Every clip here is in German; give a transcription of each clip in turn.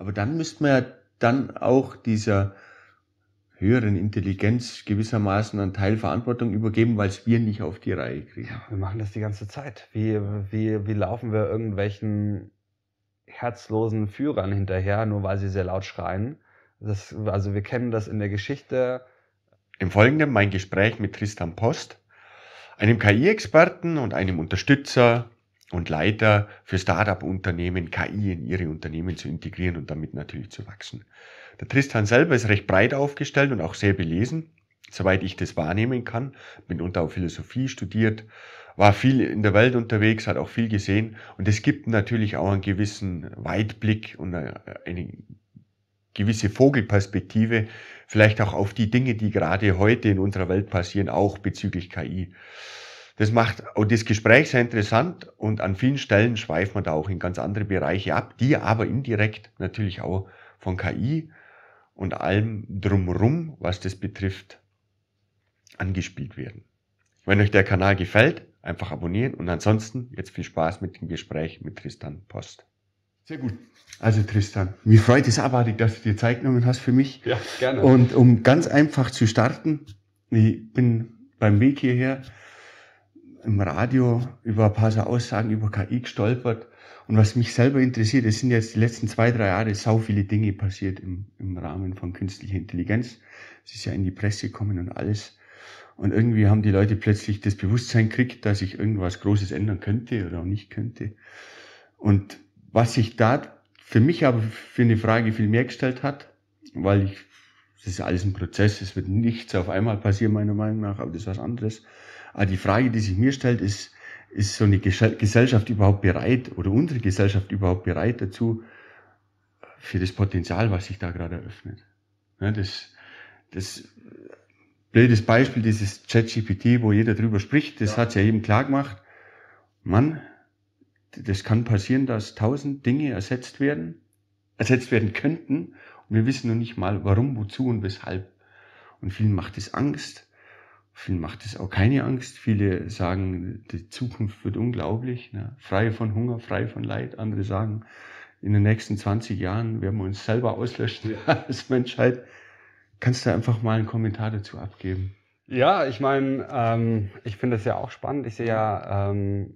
Aber dann müsste man ja dann auch dieser höheren Intelligenz gewissermaßen einen Teil Verantwortung übergeben, weil es wir nicht auf die Reihe kriegen. Ja, wir machen das die ganze Zeit. Wie, wie, wie laufen wir irgendwelchen herzlosen Führern hinterher, nur weil sie sehr laut schreien? Das, also wir kennen das in der Geschichte. Im Folgenden mein Gespräch mit Tristan Post, einem KI-Experten und einem Unterstützer und Leiter für Startup-Unternehmen, KI in ihre Unternehmen zu integrieren und damit natürlich zu wachsen. Der Tristan selber ist recht breit aufgestellt und auch sehr belesen, soweit ich das wahrnehmen kann. Mitunter auch Philosophie studiert, war viel in der Welt unterwegs, hat auch viel gesehen und es gibt natürlich auch einen gewissen Weitblick und eine gewisse Vogelperspektive, vielleicht auch auf die Dinge, die gerade heute in unserer Welt passieren, auch bezüglich KI. Das macht auch oh, das Gespräch sehr interessant und an vielen Stellen schweift man da auch in ganz andere Bereiche ab, die aber indirekt natürlich auch von KI und allem drumrum, was das betrifft, angespielt werden. Wenn euch der Kanal gefällt, einfach abonnieren und ansonsten jetzt viel Spaß mit dem Gespräch mit Tristan Post. Sehr gut. Also Tristan, mir freut es abartig, dass du dir Zeit genommen hast für mich. Ja, gerne. Und um ganz einfach zu starten, ich bin beim Weg hierher im Radio über ein paar so Aussagen über KI gestolpert. Und was mich selber interessiert, es sind jetzt die letzten zwei, drei Jahre sau viele Dinge passiert im, im Rahmen von künstlicher Intelligenz. Es ist ja in die Presse gekommen und alles. Und irgendwie haben die Leute plötzlich das Bewusstsein gekriegt, dass ich irgendwas Großes ändern könnte oder auch nicht könnte. Und was sich da für mich aber für eine Frage viel mehr gestellt hat, weil ich, es ist alles ein Prozess, es wird nichts auf einmal passieren, meiner Meinung nach, aber das ist was anderes aber ah, die Frage, die sich mir stellt, ist, ist so eine Gesellschaft überhaupt bereit oder unsere Gesellschaft überhaupt bereit dazu, für das Potenzial, was sich da gerade eröffnet. Ja, das, das blödes Beispiel, dieses ChatGPT, wo jeder drüber spricht, das ja. hat ja eben klar gemacht. Mann, das kann passieren, dass tausend Dinge ersetzt werden, ersetzt werden könnten. Und wir wissen noch nicht mal, warum, wozu und weshalb. Und vielen macht es Angst. Vielen macht es auch keine Angst. Viele sagen, die Zukunft wird unglaublich. Ne? Frei von Hunger, frei von Leid. Andere sagen, in den nächsten 20 Jahren werden wir uns selber auslöschen als Menschheit. Kannst du einfach mal einen Kommentar dazu abgeben? Ja, ich meine, ähm, ich finde das ja auch spannend. Ich sehe ja ähm,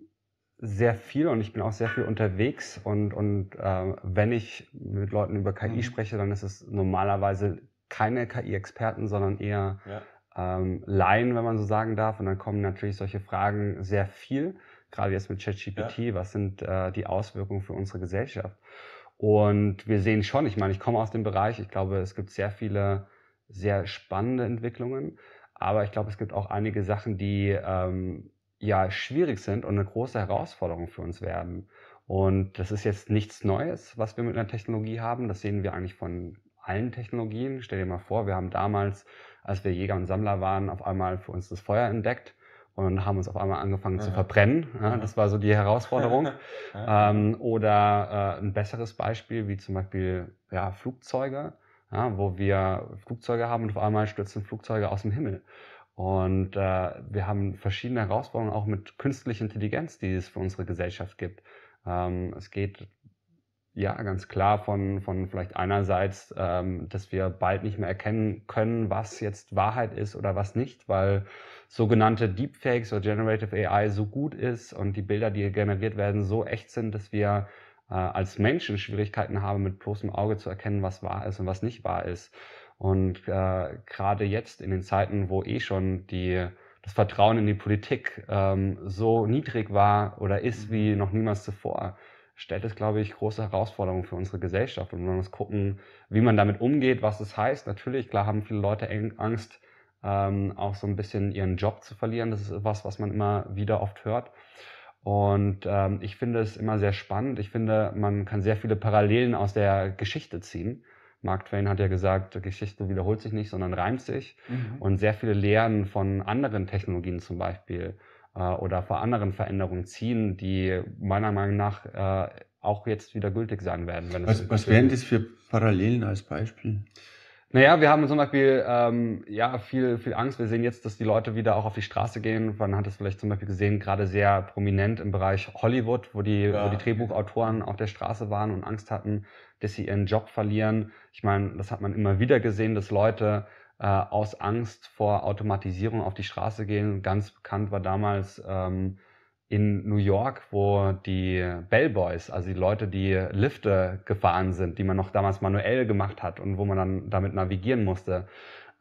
sehr viel und ich bin auch sehr viel unterwegs. Und, und äh, wenn ich mit Leuten über KI mhm. spreche, dann ist es normalerweise keine KI-Experten, sondern eher ja ähm, Laien, wenn man so sagen darf. Und dann kommen natürlich solche Fragen sehr viel, gerade jetzt mit ChatGPT, ja. was sind äh, die Auswirkungen für unsere Gesellschaft? Und wir sehen schon, ich meine, ich komme aus dem Bereich, ich glaube, es gibt sehr viele sehr spannende Entwicklungen, aber ich glaube, es gibt auch einige Sachen, die ähm, ja schwierig sind und eine große Herausforderung für uns werden. Und das ist jetzt nichts Neues, was wir mit einer Technologie haben. Das sehen wir eigentlich von allen Technologien. Stell dir mal vor, wir haben damals als wir Jäger und Sammler waren, auf einmal für uns das Feuer entdeckt und haben uns auf einmal angefangen ja. zu verbrennen. Ja, das war so die Herausforderung. ähm, oder äh, ein besseres Beispiel, wie zum Beispiel ja, Flugzeuge, wo wir Flugzeuge haben und auf einmal stürzen Flugzeuge aus dem Himmel. Und äh, wir haben verschiedene Herausforderungen auch mit künstlicher Intelligenz, die es für unsere Gesellschaft gibt. Ähm, es geht ja, ganz klar von, von vielleicht einerseits, ähm, dass wir bald nicht mehr erkennen können, was jetzt Wahrheit ist oder was nicht, weil sogenannte Deepfakes oder Generative AI so gut ist und die Bilder, die generiert werden, so echt sind, dass wir äh, als Menschen Schwierigkeiten haben, mit bloßem Auge zu erkennen, was wahr ist und was nicht wahr ist. Und äh, gerade jetzt in den Zeiten, wo eh schon die das Vertrauen in die Politik ähm, so niedrig war oder ist mhm. wie noch niemals zuvor, stellt es, glaube ich, große Herausforderungen für unsere Gesellschaft. Und man muss gucken, wie man damit umgeht, was es heißt. Natürlich, klar, haben viele Leute Angst, ähm, auch so ein bisschen ihren Job zu verlieren. Das ist etwas, was man immer wieder oft hört. Und ähm, ich finde es immer sehr spannend. Ich finde, man kann sehr viele Parallelen aus der Geschichte ziehen. Mark Twain hat ja gesagt, Geschichte wiederholt sich nicht, sondern reimt sich. Mhm. Und sehr viele Lehren von anderen Technologien zum Beispiel äh, oder vor anderen Veränderungen ziehen, die meiner Meinung nach äh, auch jetzt wieder gültig sein werden. was, was wären das für Parallelen als Beispiel? Naja, wir haben zum Beispiel ähm, ja, viel, viel Angst. Wir sehen jetzt, dass die Leute wieder auch auf die Straße gehen. Man hat es vielleicht zum Beispiel gesehen, gerade sehr prominent im Bereich Hollywood, wo die, ja. wo die Drehbuchautoren auf der Straße waren und Angst hatten, dass sie ihren Job verlieren. Ich meine, das hat man immer wieder gesehen, dass Leute äh, aus Angst vor Automatisierung auf die Straße gehen. Ganz bekannt war damals ähm, in New York, wo die Bellboys, also die Leute, die Lifte gefahren sind, die man noch damals manuell gemacht hat und wo man dann damit navigieren musste,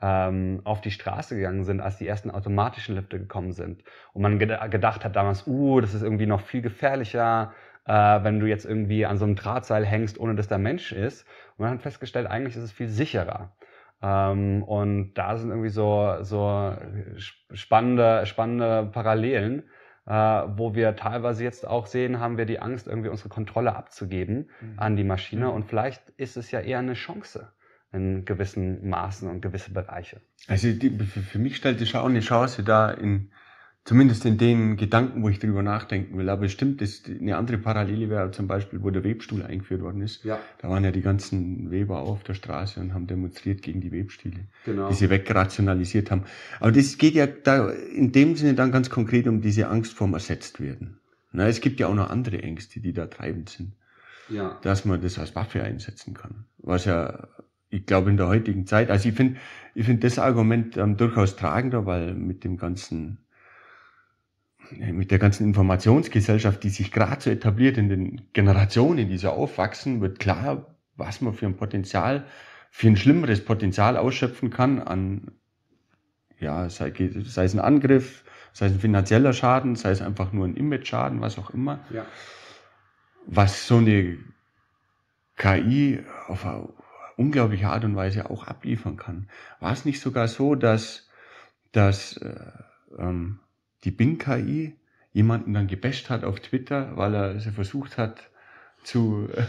ähm, auf die Straße gegangen sind, als die ersten automatischen Lifte gekommen sind. Und man ged gedacht hat damals, uh, das ist irgendwie noch viel gefährlicher, äh, wenn du jetzt irgendwie an so einem Drahtseil hängst, ohne dass da Mensch ist. Und man hat festgestellt, eigentlich ist es viel sicherer. Ähm, und da sind irgendwie so, so spannende, spannende Parallelen. Äh, wo wir teilweise jetzt auch sehen, haben wir die Angst, irgendwie unsere Kontrolle abzugeben mhm. an die Maschine. Mhm. Und vielleicht ist es ja eher eine Chance in gewissen Maßen und gewisse Bereiche. Also die, für mich stellt sich auch eine Chance da in, Zumindest in den Gedanken, wo ich drüber nachdenken will. Aber stimmt, ist eine andere Parallele wäre zum Beispiel, wo der Webstuhl eingeführt worden ist. Ja. Da waren ja die ganzen Weber auf der Straße und haben demonstriert gegen die Webstühle, genau. die sie wegrationalisiert haben. Aber das geht ja da in dem Sinne dann ganz konkret um diese Angst vorm werden. Na, es gibt ja auch noch andere Ängste, die da treibend sind. Ja. Dass man das als Waffe einsetzen kann. Was ja ich glaube, in der heutigen Zeit, also ich finde ich finde das Argument ähm, durchaus tragender, weil mit dem ganzen äh, mit der ganzen Informationsgesellschaft, die sich gerade so etabliert in den Generationen, die so aufwachsen, wird klar, was man für ein Potenzial, für ein schlimmeres Potenzial ausschöpfen kann an, ja, sei, sei es ein Angriff, sei es ein finanzieller Schaden, sei es einfach nur ein Image-Schaden, was auch immer. Ja. Was so eine KI auf eine unglaubliche Art und Weise auch abliefern kann. War es nicht sogar so, dass, dass äh, ähm, die Bing-KI jemanden dann gebasht hat auf Twitter, weil er sie versucht hat, zu, äh,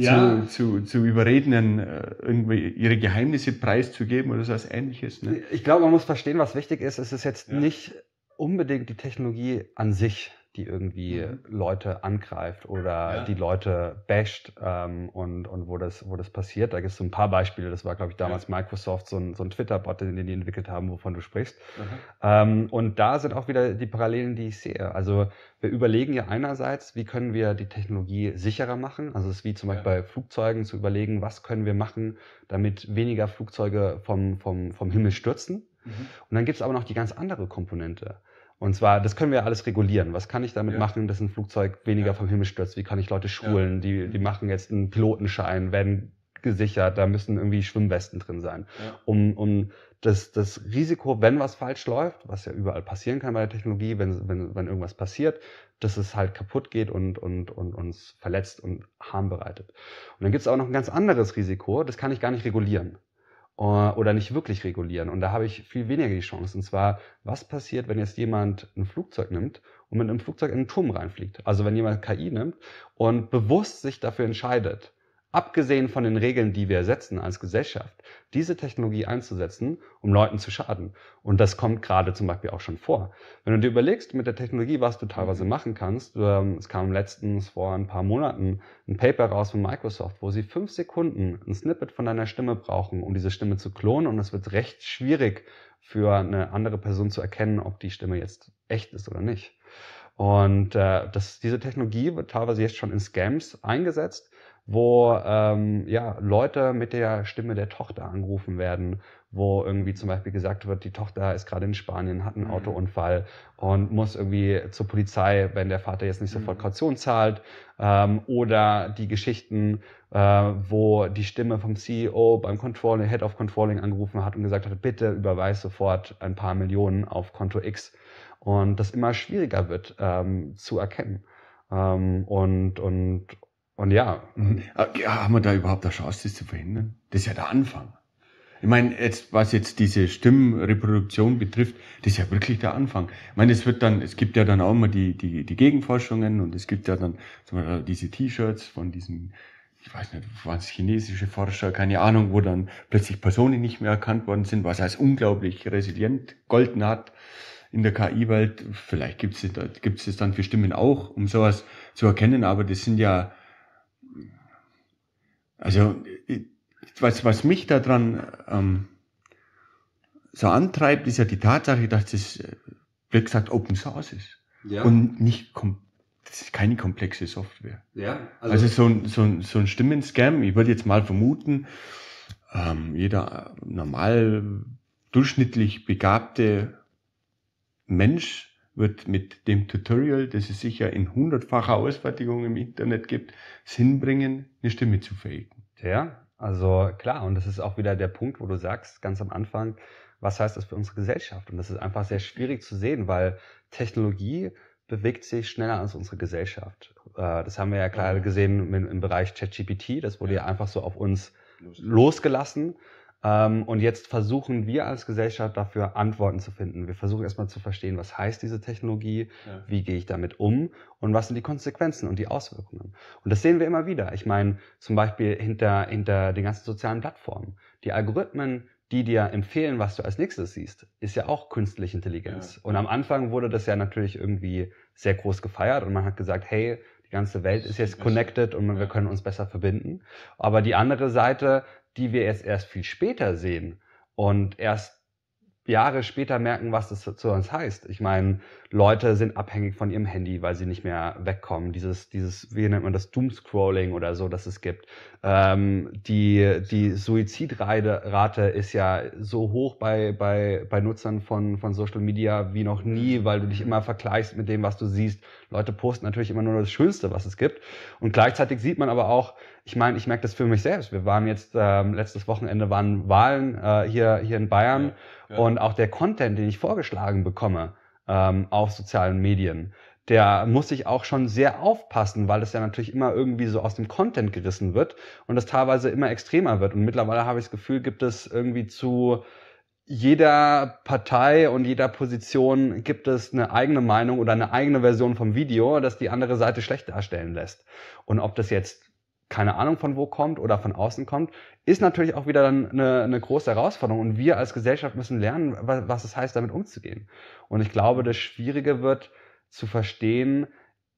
ja. zu, zu, zu überredenden, äh, irgendwie ihre Geheimnisse preiszugeben oder so was ähnliches. Ne? Ich glaube, man muss verstehen, was wichtig ist. Es ist jetzt ja. nicht unbedingt die Technologie an sich die irgendwie mhm. Leute angreift oder ja. die Leute basht ähm, und, und wo, das, wo das passiert. Da gibt es so ein paar Beispiele. Das war, glaube ich, damals ja. Microsoft, so ein, so ein Twitter-Bot, den die entwickelt haben, wovon du sprichst. Ähm, und da sind auch wieder die Parallelen, die ich sehe. Also wir überlegen ja einerseits, wie können wir die Technologie sicherer machen. Also es ist wie zum Beispiel ja. bei Flugzeugen zu überlegen, was können wir machen, damit weniger Flugzeuge vom, vom, vom Himmel stürzen. Mhm. Und dann gibt es aber noch die ganz andere Komponente. Und zwar, das können wir alles regulieren. Was kann ich damit ja. machen, dass ein Flugzeug weniger ja. vom Himmel stürzt? Wie kann ich Leute schulen? Ja. Die, die machen jetzt einen Pilotenschein, werden gesichert, da müssen irgendwie Schwimmwesten drin sein. Um, um das, das Risiko, wenn was falsch läuft, was ja überall passieren kann bei der Technologie, wenn, wenn, wenn irgendwas passiert, dass es halt kaputt geht und, und, und uns verletzt und Harm bereitet. Und dann gibt es auch noch ein ganz anderes Risiko, das kann ich gar nicht regulieren. Äh, oder nicht wirklich regulieren. Und da habe ich viel weniger die Chance. Und zwar, was passiert, wenn jetzt jemand ein Flugzeug nimmt und mit einem Flugzeug in einen Turm reinfliegt? Also wenn jemand KI nimmt und bewusst sich dafür entscheidet, abgesehen von den Regeln, die wir setzen als Gesellschaft, diese Technologie einzusetzen, um Leuten zu schaden. Und das kommt gerade zum Beispiel auch schon vor. Wenn du dir überlegst mit der Technologie, was du teilweise mhm. machen kannst, ähm, es kam letztens vor ein paar Monaten ein Paper raus von Microsoft, wo sie fünf Sekunden ein Snippet von deiner Stimme brauchen, um diese Stimme zu klonen. Und es wird recht schwierig für eine andere Person zu erkennen, ob die Stimme jetzt echt ist oder nicht. Und äh, das, diese Technologie wird teilweise jetzt schon in Scams eingesetzt wo ähm, ja, Leute mit der Stimme der Tochter angerufen werden, wo irgendwie zum Beispiel gesagt wird, die Tochter ist gerade in Spanien, hat einen mhm. Autounfall und muss irgendwie zur Polizei, wenn der Vater jetzt nicht mhm. sofort Kaution zahlt. Ähm, oder die Geschichten, äh, wo die Stimme vom CEO beim Controlling, Head of Controlling angerufen hat und gesagt hat, bitte überweis sofort ein paar Millionen auf Konto X. Und das immer schwieriger wird ähm, zu erkennen. Ähm, und, und und ja. Mhm. Äh, ja. Haben wir da überhaupt eine Chance, das zu verhindern? Das ist ja der Anfang. Ich meine, jetzt, was jetzt diese Stimmenreproduktion betrifft, das ist ja wirklich der Anfang. Ich meine, es wird dann, es gibt ja dann auch immer die, die, die Gegenforschungen und es gibt ja dann zum Beispiel diese T-Shirts von diesen, ich weiß nicht, waren es chinesische Forscher, keine Ahnung, wo dann plötzlich Personen nicht mehr erkannt worden sind, was als unglaublich resilient golden hat in der KI-Welt. Vielleicht gibt es das dann für Stimmen auch, um sowas zu erkennen, aber das sind ja also was, was mich daran ähm, so antreibt, ist ja die Tatsache, dass das, äh, wie gesagt, Open Source ist. Ja. Und nicht kom das ist keine komplexe Software. Ja, also, also so ein, so ein, so ein Stimmenscam, ich würde jetzt mal vermuten, ähm, jeder äh, normal durchschnittlich begabte Mensch wird mit dem Tutorial, das es sicher in hundertfacher Ausfertigung im Internet gibt, es hinbringen, eine Stimme zu fähigen. Ja, also klar, und das ist auch wieder der Punkt, wo du sagst, ganz am Anfang, was heißt das für unsere Gesellschaft? Und das ist einfach sehr schwierig zu sehen, weil Technologie bewegt sich schneller als unsere Gesellschaft. Äh, das haben wir ja klar mhm. gesehen im Bereich ChatGPT, das wurde ja einfach so auf uns losgelassen ähm, und jetzt versuchen wir als Gesellschaft dafür Antworten zu finden. Wir versuchen erstmal zu verstehen, was heißt diese Technologie, ja. wie gehe ich damit um und was sind die Konsequenzen und die Auswirkungen. Und das sehen wir immer wieder. Ich meine, zum Beispiel hinter, hinter den ganzen sozialen Plattformen. Die Algorithmen, die dir empfehlen, was du als nächstes siehst, ist ja auch künstliche Intelligenz. Ja. Und am Anfang wurde das ja natürlich irgendwie sehr groß gefeiert und man hat gesagt, hey, die ganze Welt ist jetzt connected und wir können uns besser verbinden. Aber die andere Seite die wir jetzt erst viel später sehen und erst Jahre später merken, was das zu uns heißt. Ich meine, Leute sind abhängig von ihrem Handy, weil sie nicht mehr wegkommen. Dieses, dieses, wie nennt man das, Doomscrolling oder so, das es gibt. Ähm, die, die Suizidrate ist ja so hoch bei, bei, bei Nutzern von, von Social Media wie noch nie, mhm. weil du dich immer vergleichst mit dem, was du siehst. Leute posten natürlich immer nur das Schönste, was es gibt. Und gleichzeitig sieht man aber auch, ich meine, ich merke das für mich selbst. Wir waren jetzt, ähm, letztes Wochenende waren Wahlen äh, hier, hier in Bayern ja, ja. und auch der Content, den ich vorgeschlagen bekomme ähm, auf sozialen Medien, der muss ich auch schon sehr aufpassen, weil es ja natürlich immer irgendwie so aus dem Content gerissen wird und das teilweise immer extremer wird. Und mittlerweile habe ich das Gefühl, gibt es irgendwie zu jeder Partei und jeder Position gibt es eine eigene Meinung oder eine eigene Version vom Video, das die andere Seite schlecht darstellen lässt. Und ob das jetzt keine Ahnung von wo kommt oder von außen kommt, ist natürlich auch wieder dann eine, eine große Herausforderung. Und wir als Gesellschaft müssen lernen, was, was es heißt, damit umzugehen. Und ich glaube, das Schwierige wird zu verstehen,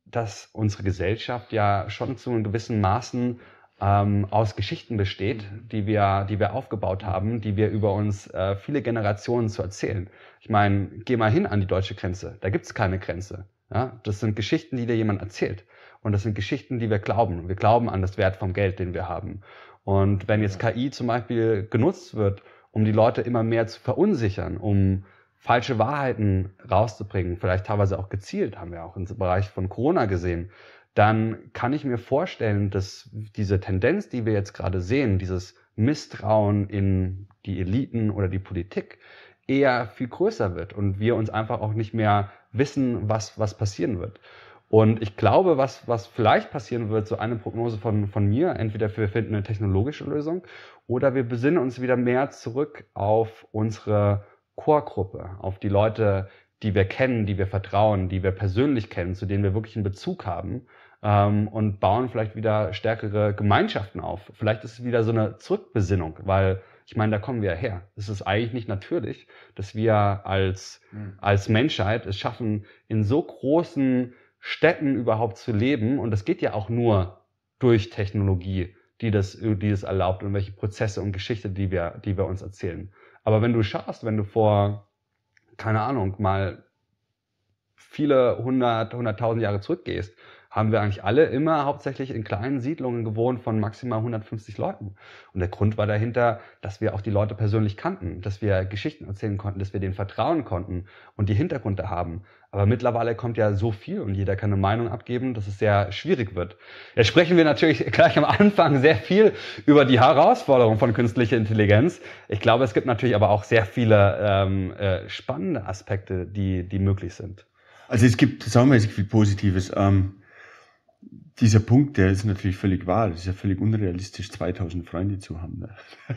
dass unsere Gesellschaft ja schon zu einem gewissen Maßen ähm, aus Geschichten besteht, mhm. die wir, die wir aufgebaut haben, die wir über uns äh, viele Generationen zu erzählen. Ich meine, geh mal hin an die deutsche Grenze. Da gibt es keine Grenze. Ja? Das sind Geschichten, die dir jemand erzählt. Und das sind Geschichten, die wir glauben. Wir glauben an das Wert vom Geld, den wir haben. Und wenn jetzt KI zum Beispiel genutzt wird, um die Leute immer mehr zu verunsichern, um falsche Wahrheiten rauszubringen, vielleicht teilweise auch gezielt, haben wir auch im Bereich von Corona gesehen, dann kann ich mir vorstellen, dass diese Tendenz, die wir jetzt gerade sehen, dieses Misstrauen in die Eliten oder die Politik eher viel größer wird und wir uns einfach auch nicht mehr wissen, was, was passieren wird. Und ich glaube, was, was vielleicht passieren wird, so eine Prognose von, von mir, entweder wir finden eine technologische Lösung oder wir besinnen uns wieder mehr zurück auf unsere Chorgruppe, auf die Leute, die wir kennen, die wir vertrauen, die wir persönlich kennen, zu denen wir wirklich einen Bezug haben ähm, und bauen vielleicht wieder stärkere Gemeinschaften auf. Vielleicht ist es wieder so eine Zurückbesinnung, weil ich meine, da kommen wir ja her. Es ist eigentlich nicht natürlich, dass wir als, hm. als Menschheit es schaffen, in so großen Städten überhaupt zu leben. Und das geht ja auch nur durch Technologie, die das, die das erlaubt und welche Prozesse und Geschichte, die wir, die wir uns erzählen. Aber wenn du schaust, wenn du vor, keine Ahnung, mal viele hundert, hunderttausend Jahre zurückgehst, haben wir eigentlich alle immer hauptsächlich in kleinen Siedlungen gewohnt von maximal 150 Leuten. Und der Grund war dahinter, dass wir auch die Leute persönlich kannten, dass wir Geschichten erzählen konnten, dass wir denen vertrauen konnten und die Hintergründe haben. Aber mittlerweile kommt ja so viel und jeder kann eine Meinung abgeben, dass es sehr schwierig wird. Jetzt sprechen wir natürlich gleich am Anfang sehr viel über die Herausforderung von künstlicher Intelligenz. Ich glaube, es gibt natürlich aber auch sehr viele ähm, äh, spannende Aspekte, die, die möglich sind. Also es gibt, saumäßig viel Positives. Ähm dieser Punkt, der ist natürlich völlig wahr. Es ist ja völlig unrealistisch, 2000 Freunde zu haben. Ne?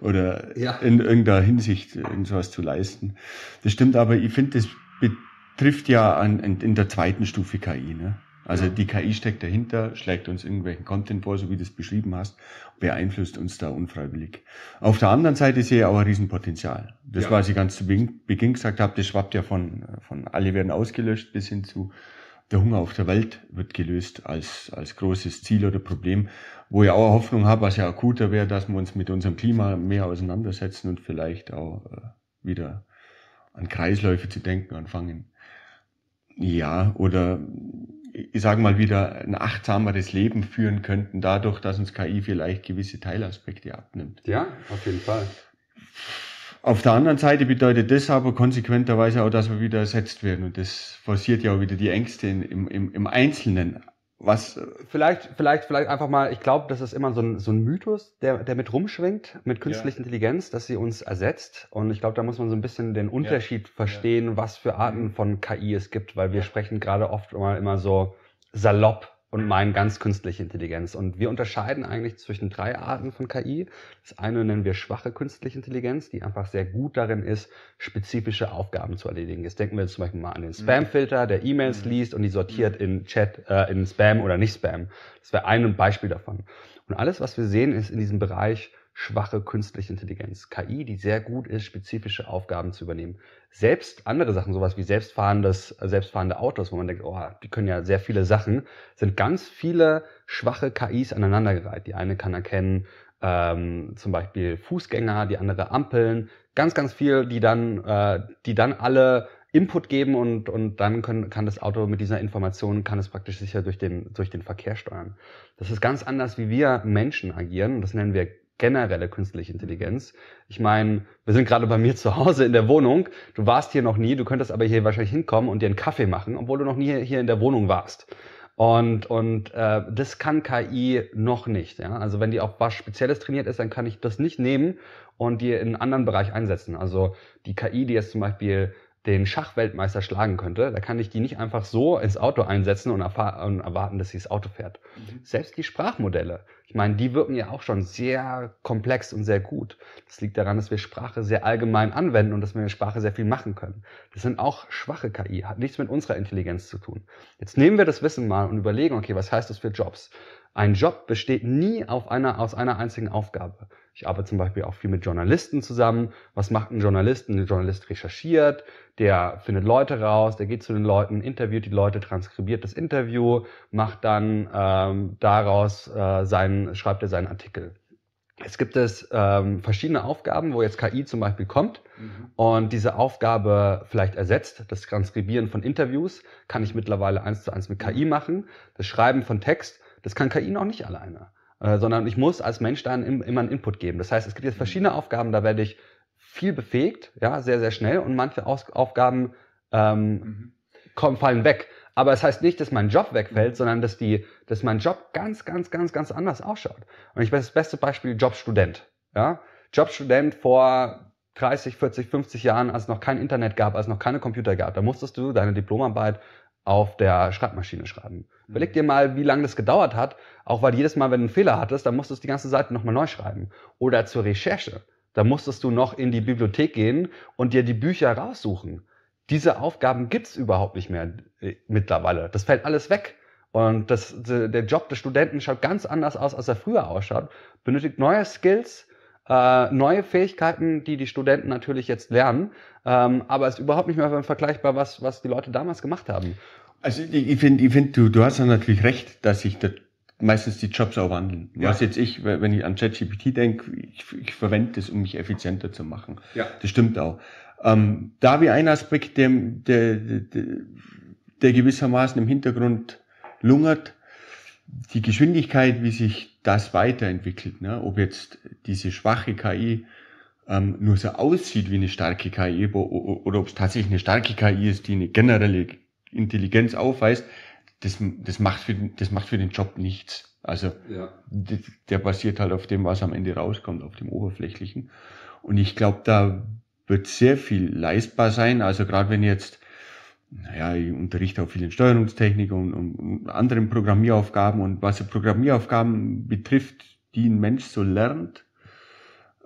Oder ja. in irgendeiner Hinsicht irgendwas zu leisten. Das stimmt, aber ich finde, das betrifft ja an, in, in, der zweiten Stufe KI. Ne? Also ja. die KI steckt dahinter, schlägt uns irgendwelchen Content vor, so wie du es beschrieben hast, beeinflusst uns da unfreiwillig. Auf der anderen Seite sehe ich auch ein Riesenpotenzial. Das, ja. was ich ganz zu Beginn gesagt habe, das schwappt ja von, von alle werden ausgelöscht bis hin zu der Hunger auf der Welt wird gelöst als, als großes Ziel oder Problem, wo ich auch Hoffnung habe, was ja akuter wäre, dass wir uns mit unserem Klima mehr auseinandersetzen und vielleicht auch äh, wieder an Kreisläufe zu denken anfangen. Ja, oder ich sage mal wieder ein achtsameres Leben führen könnten, dadurch, dass uns KI vielleicht gewisse Teilaspekte abnimmt. Ja, auf jeden Fall. Auf der anderen Seite bedeutet das aber konsequenterweise auch, dass wir wieder ersetzt werden. Und das forciert ja auch wieder die Ängste im, im, im Einzelnen. Was vielleicht, vielleicht, vielleicht einfach mal, ich glaube, das ist immer so ein, so ein Mythos, der, der mit rumschwingt, mit künstlicher ja. Intelligenz, dass sie uns ersetzt. Und ich glaube, da muss man so ein bisschen den Unterschied ja. verstehen, ja. was für Arten mhm. von KI es gibt, weil wir sprechen gerade oft immer, immer so salopp und meinen ganz künstliche Intelligenz. Und wir unterscheiden eigentlich zwischen drei Arten von KI. Das eine nennen wir schwache künstliche Intelligenz, die einfach sehr gut darin ist, spezifische Aufgaben zu erledigen. Jetzt denken wir zum Beispiel mal an den mhm. Spam-Filter, der E-Mails mhm. liest und die sortiert mhm. in Chat, äh, in Spam oder nicht Spam. Das wäre ein Beispiel davon. Und alles, was wir sehen, ist in diesem Bereich schwache künstliche Intelligenz, KI, die sehr gut ist, spezifische Aufgaben zu übernehmen selbst andere Sachen, sowas wie selbstfahrendes, selbstfahrende Autos, wo man denkt, oh, die können ja sehr viele Sachen, sind ganz viele schwache KIs aneinandergereiht. Die eine kann erkennen, ähm, zum Beispiel Fußgänger, die andere Ampeln, ganz, ganz viel, die dann, äh, die dann alle Input geben und, und dann können, kann das Auto mit dieser Information, kann es praktisch sicher durch den, durch den Verkehr steuern. Das ist ganz anders, wie wir Menschen agieren. Das nennen wir generelle künstliche Intelligenz. Ich meine, wir sind gerade bei mir zu Hause in der Wohnung. Du warst hier noch nie, du könntest aber hier wahrscheinlich hinkommen und dir einen Kaffee machen, obwohl du noch nie hier in der Wohnung warst. Und, und äh, das kann KI noch nicht. Ja? Also wenn die auf was Spezielles trainiert ist, dann kann ich das nicht nehmen und die in einen anderen Bereich einsetzen. Also die KI, die jetzt zum Beispiel den Schachweltmeister schlagen könnte, da kann ich die nicht einfach so ins Auto einsetzen und, und erwarten, dass sie das Auto fährt. Mhm. Selbst die Sprachmodelle, ich meine, die wirken ja auch schon sehr komplex und sehr gut. Das liegt daran, dass wir Sprache sehr allgemein anwenden und dass wir mit Sprache sehr viel machen können. Das sind auch schwache KI, hat nichts mit unserer Intelligenz zu tun. Jetzt nehmen wir das Wissen mal und überlegen, okay, was heißt das für Jobs? Ein Job besteht nie auf einer, aus einer einzigen Aufgabe. Ich arbeite zum Beispiel auch viel mit Journalisten zusammen. Was macht ein Journalist? Ein Journalist recherchiert, der findet Leute raus, der geht zu den Leuten, interviewt die Leute, transkribiert das Interview, macht dann ähm, daraus äh, seinen, schreibt er seinen Artikel. Es gibt es ähm, verschiedene Aufgaben, wo jetzt KI zum Beispiel kommt mhm. und diese Aufgabe vielleicht ersetzt. Das Transkribieren von Interviews kann ich mittlerweile eins zu eins mit KI mhm. machen. Das Schreiben von Text das kann KI noch nicht alleine. Äh, sondern ich muss als Mensch dann immer einen Input geben. Das heißt, es gibt jetzt mhm. verschiedene Aufgaben, da werde ich viel befähigt, ja, sehr, sehr schnell und manche Aufgaben ähm, mhm. kommen, fallen weg. Aber es das heißt nicht, dass mein Job wegfällt, mhm. sondern dass, die, dass mein Job ganz, ganz, ganz, ganz anders ausschaut. Und ich weiß das beste Beispiel Jobstudent. Ja? Jobstudent vor 30, 40, 50 Jahren, als es noch kein Internet gab, als es noch keine Computer gab, da musstest du deine Diplomarbeit auf der Schreibmaschine schreiben. Mhm. Überleg dir mal, wie lange das gedauert hat, auch weil jedes Mal, wenn du einen Fehler hattest, dann musstest du die ganze Seite nochmal neu schreiben. Oder zur Recherche, da musstest du noch in die Bibliothek gehen und dir die Bücher raussuchen. Diese Aufgaben gibt es überhaupt nicht mehr äh, mittlerweile. Das fällt alles weg. Und das, der Job des Studenten schaut ganz anders aus, als er früher ausschaut, benötigt neue Skills, äh, neue Fähigkeiten, die die Studenten natürlich jetzt lernen, ähm, aber ist überhaupt nicht mehr vergleichbar, was, was die Leute damals gemacht haben. Also ich finde, ich finde, du, du hast ja natürlich recht, dass sich da meistens die Jobs auch wandeln. Ja. Was jetzt ich, wenn ich an ChatGPT denke, ich, ich verwende das, um mich effizienter zu machen. Ja. Das stimmt auch. Ähm, da habe ich einen Aspekt, der, der, der, der gewissermaßen im Hintergrund lungert, die Geschwindigkeit, wie sich das weiterentwickelt. Ne? Ob jetzt diese schwache KI ähm, nur so aussieht wie eine starke KI oder ob es tatsächlich eine starke KI ist, die eine generelle Intelligenz aufweist, das, das, macht, für, das macht für den Job nichts. Also ja. der basiert halt auf dem, was am Ende rauskommt, auf dem Oberflächlichen. Und ich glaube, da wird sehr viel leistbar sein. Also gerade wenn jetzt, naja, ich unterrichte auch viel in Steuerungstechnik und, und, anderen Programmieraufgaben und was Programmieraufgaben betrifft, die ein Mensch so lernt,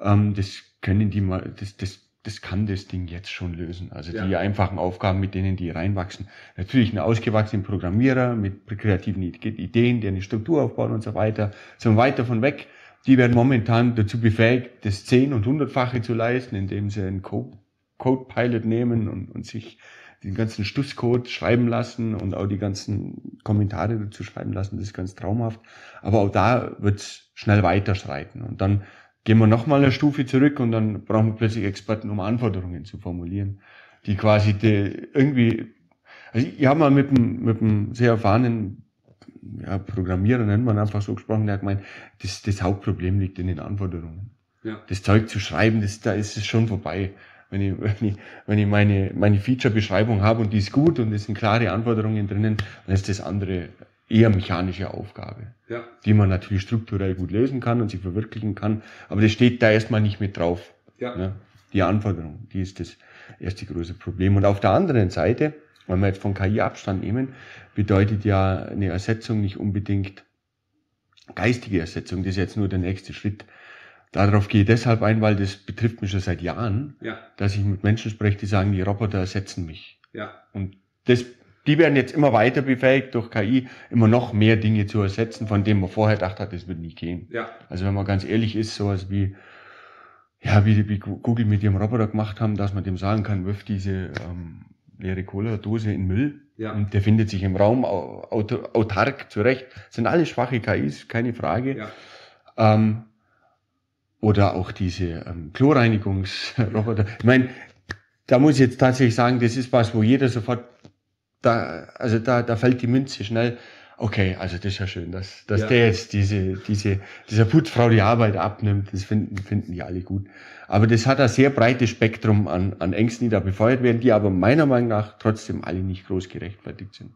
ähm, das können die mal, das, das das kann das Ding jetzt schon lösen. Also ja. die einfachen Aufgaben, mit denen die reinwachsen. Natürlich einen ausgewachsenen Programmierer mit kreativen Ideen, der eine Struktur aufbaut und so weiter, sind weiter von weg. Die werden momentan dazu befähigt, das zehn- und hundertfache zu leisten, indem sie einen Code-Pilot nehmen und, und sich den ganzen Stusscode schreiben lassen und auch die ganzen Kommentare dazu schreiben lassen. Das ist ganz traumhaft. Aber auch da wird es schnell weiterschreiten. Und dann gehen wir nochmal eine Stufe zurück und dann brauchen wir plötzlich Experten, um Anforderungen zu formulieren, die quasi die irgendwie, also ich habe mal mit einem, mit einem sehr erfahrenen ja, Programmierer, nennt man einfach so gesprochen, der hat gemeint, das, das Hauptproblem liegt in den Anforderungen. Ja. Das Zeug zu schreiben, das, da ist es schon vorbei. Wenn ich, wenn ich, wenn ich meine, meine Feature-Beschreibung habe und die ist gut und es sind klare Anforderungen drinnen, dann ist das andere eher mechanische Aufgabe, ja. die man natürlich strukturell gut lösen kann und sie verwirklichen kann. Aber das steht da erstmal nicht mit drauf. Ja. Ne? Die Anforderung, die ist das erste große Problem. Und auf der anderen Seite, wenn wir jetzt von KI Abstand nehmen, bedeutet ja eine Ersetzung nicht unbedingt geistige Ersetzung. Das ist jetzt nur der nächste Schritt. Darauf gehe ich deshalb ein, weil das betrifft mich schon seit Jahren, ja. dass ich mit Menschen spreche, die sagen, die Roboter ersetzen mich. Ja. Und das die werden jetzt immer weiter befähigt, durch KI immer noch mehr Dinge zu ersetzen, von denen man vorher gedacht hat, das wird nicht gehen. Ja. Also wenn man ganz ehrlich ist, sowas wie, ja, wie, wie Google mit ihrem Roboter gemacht haben, dass man dem sagen kann, wirf diese ähm, leere Cola-Dose in Müll. Ja. Und der findet sich im Raum autark zurecht. Das sind alles schwache KIs, keine Frage. Ja. Ähm, oder auch diese ähm, Kloreinigungsroboter. Ich meine, da muss ich jetzt tatsächlich sagen, das ist was, wo jeder sofort da, also da, da fällt die Münze schnell. Okay, also das ist ja schön, dass, dass ja. der jetzt diese, diese, dieser Putzfrau die Arbeit abnimmt, das finden, finden die alle gut. Aber das hat ein sehr breites Spektrum an, an Ängsten, die da befeuert werden, die aber meiner Meinung nach trotzdem alle nicht groß gerechtfertigt sind.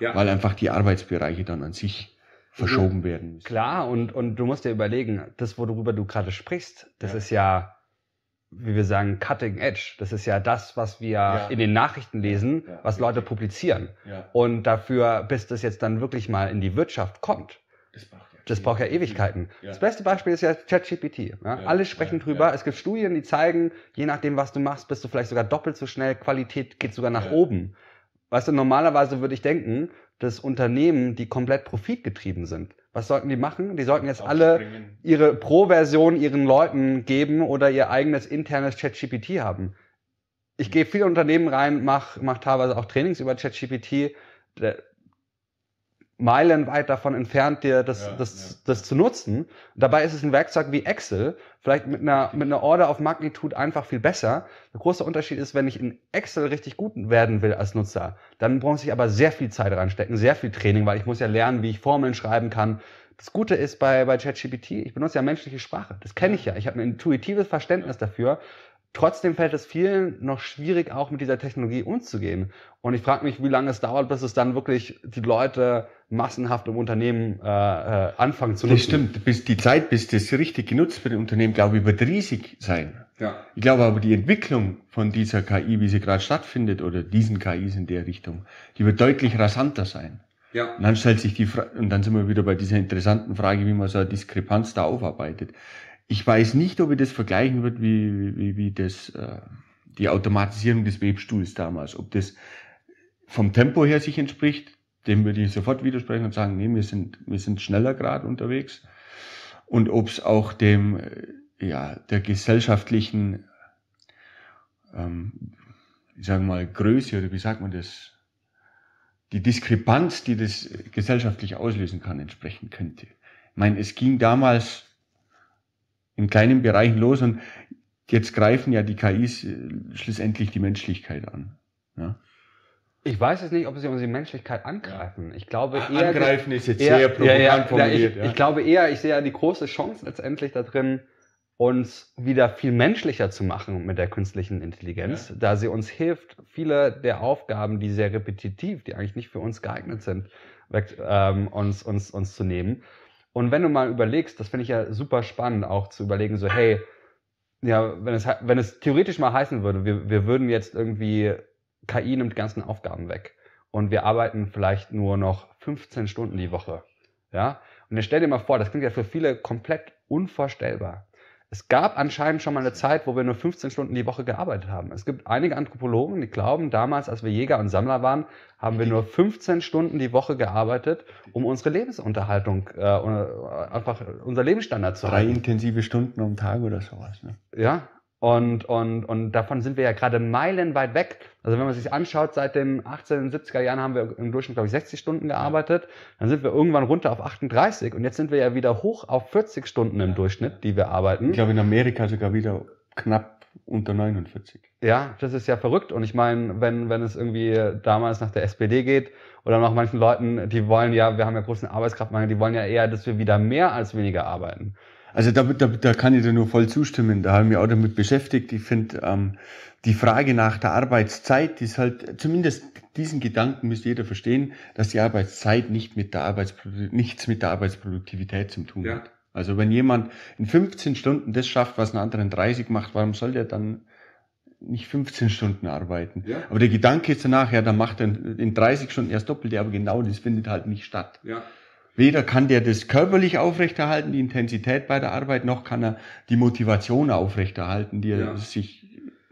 Ja. Weil einfach die Arbeitsbereiche dann an sich verschoben mhm. werden Klar, und, und du musst dir überlegen, das, worüber du gerade sprichst, das ja. ist ja wie wir sagen, cutting edge. Das ist ja das, was wir ja. in den Nachrichten lesen, ja, ja, was Leute publizieren. Und dafür, bis das jetzt dann wirklich mal in die Wirtschaft kommt. Das braucht ja, das braucht Ewigkeiten. Das beste Beispiel ist ja ChatGPT. Alle sprechen drüber. Es gibt Studien, die zeigen, je nachdem, was du machst, bist du vielleicht sogar doppelt so schnell. Qualität geht sogar nach oben. Weißt du, normalerweise würde ich denken, dass Unternehmen, die komplett profitgetrieben sind, was sollten die machen? Die sollten jetzt alle ihre Pro-Version ihren Leuten geben oder ihr eigenes internes ChatGPT haben. Ich mhm. gehe viele Unternehmen rein, mache mach teilweise auch Trainings über ChatGPT meilenweit davon entfernt, dir das, ja, das, ja. das zu nutzen. Dabei ist es ein Werkzeug wie Excel, vielleicht mit einer, mit einer Order auf Magnitude einfach viel besser. Der große Unterschied ist, wenn ich in Excel richtig gut werden will als Nutzer, dann muss ich aber sehr viel Zeit reinstecken, sehr viel Training, weil ich muss ja lernen, wie ich Formeln schreiben kann. Das Gute ist bei, bei ChatGPT, ich benutze ja menschliche Sprache. Das kenne ich ja. Ich habe ein intuitives Verständnis dafür. Trotzdem fällt es vielen noch schwierig, auch mit dieser Technologie umzugehen. Und ich frage mich, wie lange es dauert, bis es dann wirklich die Leute massenhaft im Unternehmen äh, äh, anfangen zu nutzen. Das stimmt. Bis die Zeit, bis das richtig genutzt wird im Unternehmen, glaube ich, wird riesig sein. Ja. Ich glaube aber, die Entwicklung von dieser KI, wie sie gerade stattfindet, oder diesen KIs in der Richtung, die wird deutlich rasanter sein. Ja. Und dann stellt sich die Fra und dann sind wir wieder bei dieser interessanten Frage, wie man so eine Diskrepanz da aufarbeitet. Ich weiß nicht, ob ich das vergleichen wird wie, wie, wie das, äh, die Automatisierung des Webstuhls damals. Ob das vom Tempo her sich entspricht, dem würde ich sofort widersprechen und sagen, nee, wir sind, wir sind schneller gerade unterwegs. Und ob es auch dem, äh, ja, der gesellschaftlichen, ähm, ich sage mal, Größe oder wie sagt man das, die Diskrepanz, die das gesellschaftlich auslösen kann, entsprechen könnte. Ich meine, es ging damals in kleinen Bereichen los und jetzt greifen ja die KIs äh, schlussendlich die Menschlichkeit an. Ja? Ich weiß jetzt nicht, ob sie unsere Menschlichkeit angreifen. Ich glaube eher. Angreifen ist jetzt eher, sehr provokant ja, ja, formuliert. Ich, ich, glaube eher, ich sehe ja die große Chance letztendlich darin, uns wieder viel menschlicher zu machen mit der künstlichen Intelligenz, da sie uns hilft, viele der Aufgaben, die sehr repetitiv, die eigentlich nicht für uns geeignet sind, weg, ähm, uns, uns, uns zu nehmen. Und wenn du mal überlegst, das finde ich ja super spannend, auch zu überlegen, so, hey, ja, wenn es, wenn es theoretisch mal heißen würde, wir, wir würden jetzt irgendwie, KI nimmt die ganzen Aufgaben weg und wir arbeiten vielleicht nur noch 15 Stunden die Woche. Ja? Und jetzt stell dir mal vor, das klingt ja für viele komplett unvorstellbar es gab anscheinend schon mal eine Zeit, wo wir nur 15 Stunden die Woche gearbeitet haben. Es gibt einige Anthropologen, die glauben, damals, als wir Jäger und Sammler waren, haben wir nur 15 Stunden die Woche gearbeitet, um unsere Lebensunterhaltung, äh, äh einfach unser Lebensstandard zu Drei halten. Drei intensive Stunden am Tag oder sowas. Ne? Ja, und, und, und davon sind wir ja gerade meilenweit weg. Also wenn man sich anschaut, seit den 18, 70 er Jahren haben wir im Durchschnitt, glaube ich, 60 Stunden gearbeitet. Dann sind wir irgendwann runter auf 38 und jetzt sind wir ja wieder hoch auf 40 Stunden im Durchschnitt, die wir arbeiten. Ich glaube, in Amerika sogar wieder knapp unter 49. Ja, das ist ja verrückt. Und ich meine, wenn, wenn es irgendwie damals nach der SPD geht oder nach manchen Leuten, die wollen ja, wir haben ja großen Arbeitskraftmangel, die wollen ja eher, dass wir wieder mehr als weniger arbeiten. Also da, da, da kann ich dir nur voll zustimmen. Da haben wir auch damit beschäftigt. Ich finde, ähm, die Frage nach der Arbeitszeit ist halt, zumindest diesen Gedanken müsste jeder verstehen, dass die Arbeitszeit nicht mit der Arbeitspro nichts mit der Arbeitsproduktivität zu tun ja. hat. Also wenn jemand in 15 Stunden das schafft, was ein anderer in 30 macht, warum soll der dann nicht 15 Stunden arbeiten? Ja. Aber der Gedanke ist danach, ja, dann macht er in 30 Stunden erst doppelte, aber genau das findet halt nicht statt. Ja. Weder kann der das körperlich aufrechterhalten, die Intensität bei der Arbeit, noch kann er die Motivation aufrechterhalten, die er ja. sich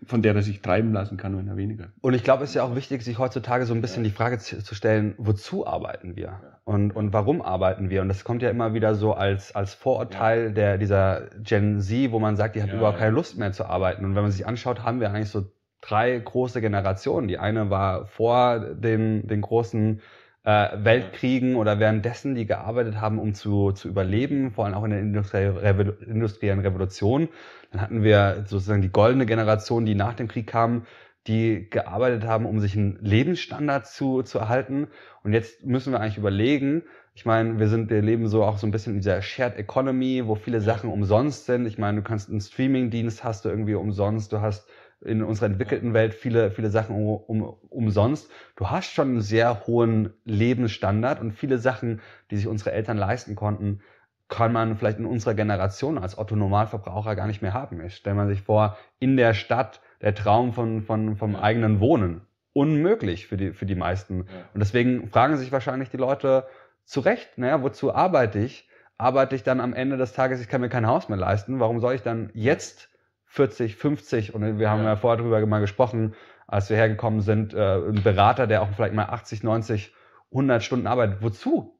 von der er sich treiben lassen kann, wenn er weniger. Und ich glaube, es ist ja auch wichtig, sich heutzutage so ein bisschen die Frage zu stellen, wozu arbeiten wir und, und warum arbeiten wir? Und das kommt ja immer wieder so als, als Vorurteil der, dieser Gen Z, wo man sagt, die hat ja, überhaupt keine Lust mehr zu arbeiten. Und wenn man sich anschaut, haben wir eigentlich so drei große Generationen. Die eine war vor dem, den großen äh, Weltkriegen oder währenddessen, die gearbeitet haben, um zu, zu überleben, vor allem auch in der industriellen Revolution. Dann hatten wir sozusagen die goldene Generation, die nach dem Krieg kam, die gearbeitet haben, um sich einen Lebensstandard zu, zu erhalten. Und jetzt müssen wir eigentlich überlegen, ich meine, wir sind, wir leben so auch so ein bisschen in dieser Shared Economy, wo viele Sachen umsonst sind. Ich meine, du kannst einen Streaming-Dienst hast du irgendwie umsonst, du hast in unserer entwickelten Welt viele, viele Sachen um, um, umsonst. Du hast schon einen sehr hohen Lebensstandard und viele Sachen, die sich unsere Eltern leisten konnten, kann man vielleicht in unserer Generation als Otto Normalverbraucher gar nicht mehr haben. Ich stelle man sich vor, in der Stadt der Traum von, von, vom eigenen Wohnen. Unmöglich für die, für die meisten. Ja. Und deswegen fragen sich wahrscheinlich die Leute zu Recht, naja, wozu arbeite ich? Arbeite ich dann am Ende des Tages, ich kann mir kein Haus mehr leisten, warum soll ich dann jetzt 40, 50 und wir haben ja, ja vorher drüber mal gesprochen, als wir hergekommen sind, äh, ein Berater, der auch vielleicht mal 80, 90, 100 Stunden arbeitet. Wozu?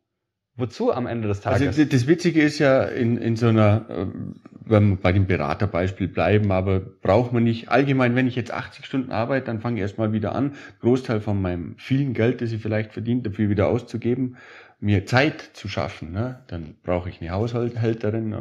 Wozu am Ende des also Tages? Also das Witzige ist ja in, in so einer, äh, wenn wir bei dem Beraterbeispiel bleiben, aber braucht man nicht allgemein, wenn ich jetzt 80 Stunden arbeite, dann fange ich erstmal wieder an, Großteil von meinem vielen Geld, das ich vielleicht verdient, dafür wieder auszugeben, mir Zeit zu schaffen. Ne? Dann brauche ich eine Haushälterin,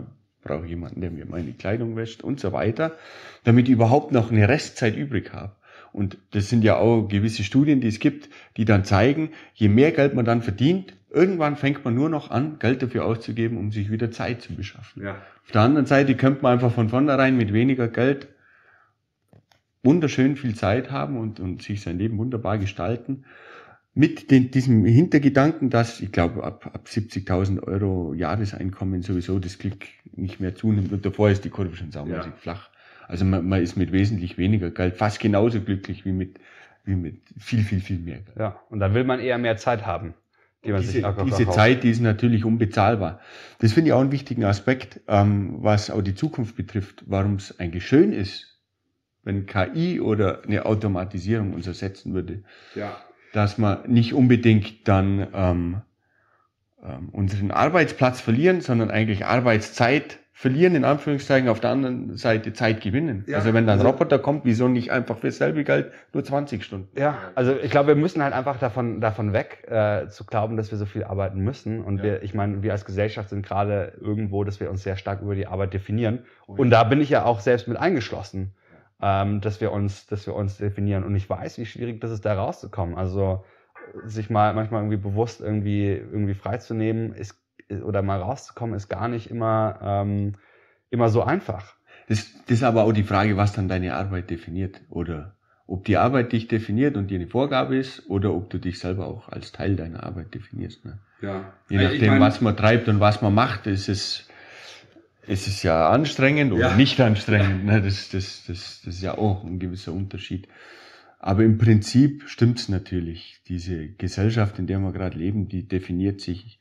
brauche jemanden, der mir meine Kleidung wäscht und so weiter, damit ich überhaupt noch eine Restzeit übrig habe. Und das sind ja auch gewisse Studien, die es gibt, die dann zeigen, je mehr Geld man dann verdient, irgendwann fängt man nur noch an, Geld dafür auszugeben, um sich wieder Zeit zu beschaffen. Ja. Auf der anderen Seite könnte man einfach von vornherein mit weniger Geld wunderschön viel Zeit haben und, und sich sein Leben wunderbar gestalten mit den, diesem Hintergedanken, dass ich glaube ab, ab 70.000 Euro Jahreseinkommen sowieso das Glück nicht mehr zunimmt und davor ist die Kurve schon saumäßig ja. flach. Also man, man ist mit wesentlich weniger Geld fast genauso glücklich wie mit, wie mit viel, viel, viel mehr Geld. Ja, und dann will man eher mehr Zeit haben. Die man diese sich diese Zeit, die ist natürlich unbezahlbar. Das finde ich auch einen wichtigen Aspekt, ähm, was auch die Zukunft betrifft, warum es eigentlich schön ist, wenn KI oder eine Automatisierung uns ersetzen würde. Ja dass wir nicht unbedingt dann ähm, ähm, unseren Arbeitsplatz verlieren, sondern eigentlich Arbeitszeit verlieren, in Anführungszeichen, auf der anderen Seite Zeit gewinnen. Ja. Also wenn dann ein also Roboter kommt, wieso nicht einfach für selbe Geld nur 20 Stunden? Ja, also ich glaube, wir müssen halt einfach davon, davon weg, äh, zu glauben, dass wir so viel arbeiten müssen. Und ja. wir, ich meine, wir als Gesellschaft sind gerade irgendwo, dass wir uns sehr stark über die Arbeit definieren. Oh ja. Und da bin ich ja auch selbst mit eingeschlossen ähm, dass wir uns, dass wir uns definieren. Und ich weiß, wie schwierig das ist, da rauszukommen. Also sich mal manchmal irgendwie bewusst irgendwie, irgendwie freizunehmen ist, oder mal rauszukommen, ist gar nicht immer, ähm, immer so einfach. Das, das ist aber auch die Frage, was dann deine Arbeit definiert oder ob die Arbeit dich definiert und dir eine Vorgabe ist oder ob du dich selber auch als Teil deiner Arbeit definierst. Ne? Ja. Je nachdem, ich mein, was man treibt und was man macht, ist es es ist ja anstrengend oder ja. nicht anstrengend. Ne? Das, das, das, das ist ja auch ein gewisser Unterschied. Aber im Prinzip stimmt's natürlich. Diese Gesellschaft, in der wir gerade leben, die definiert sich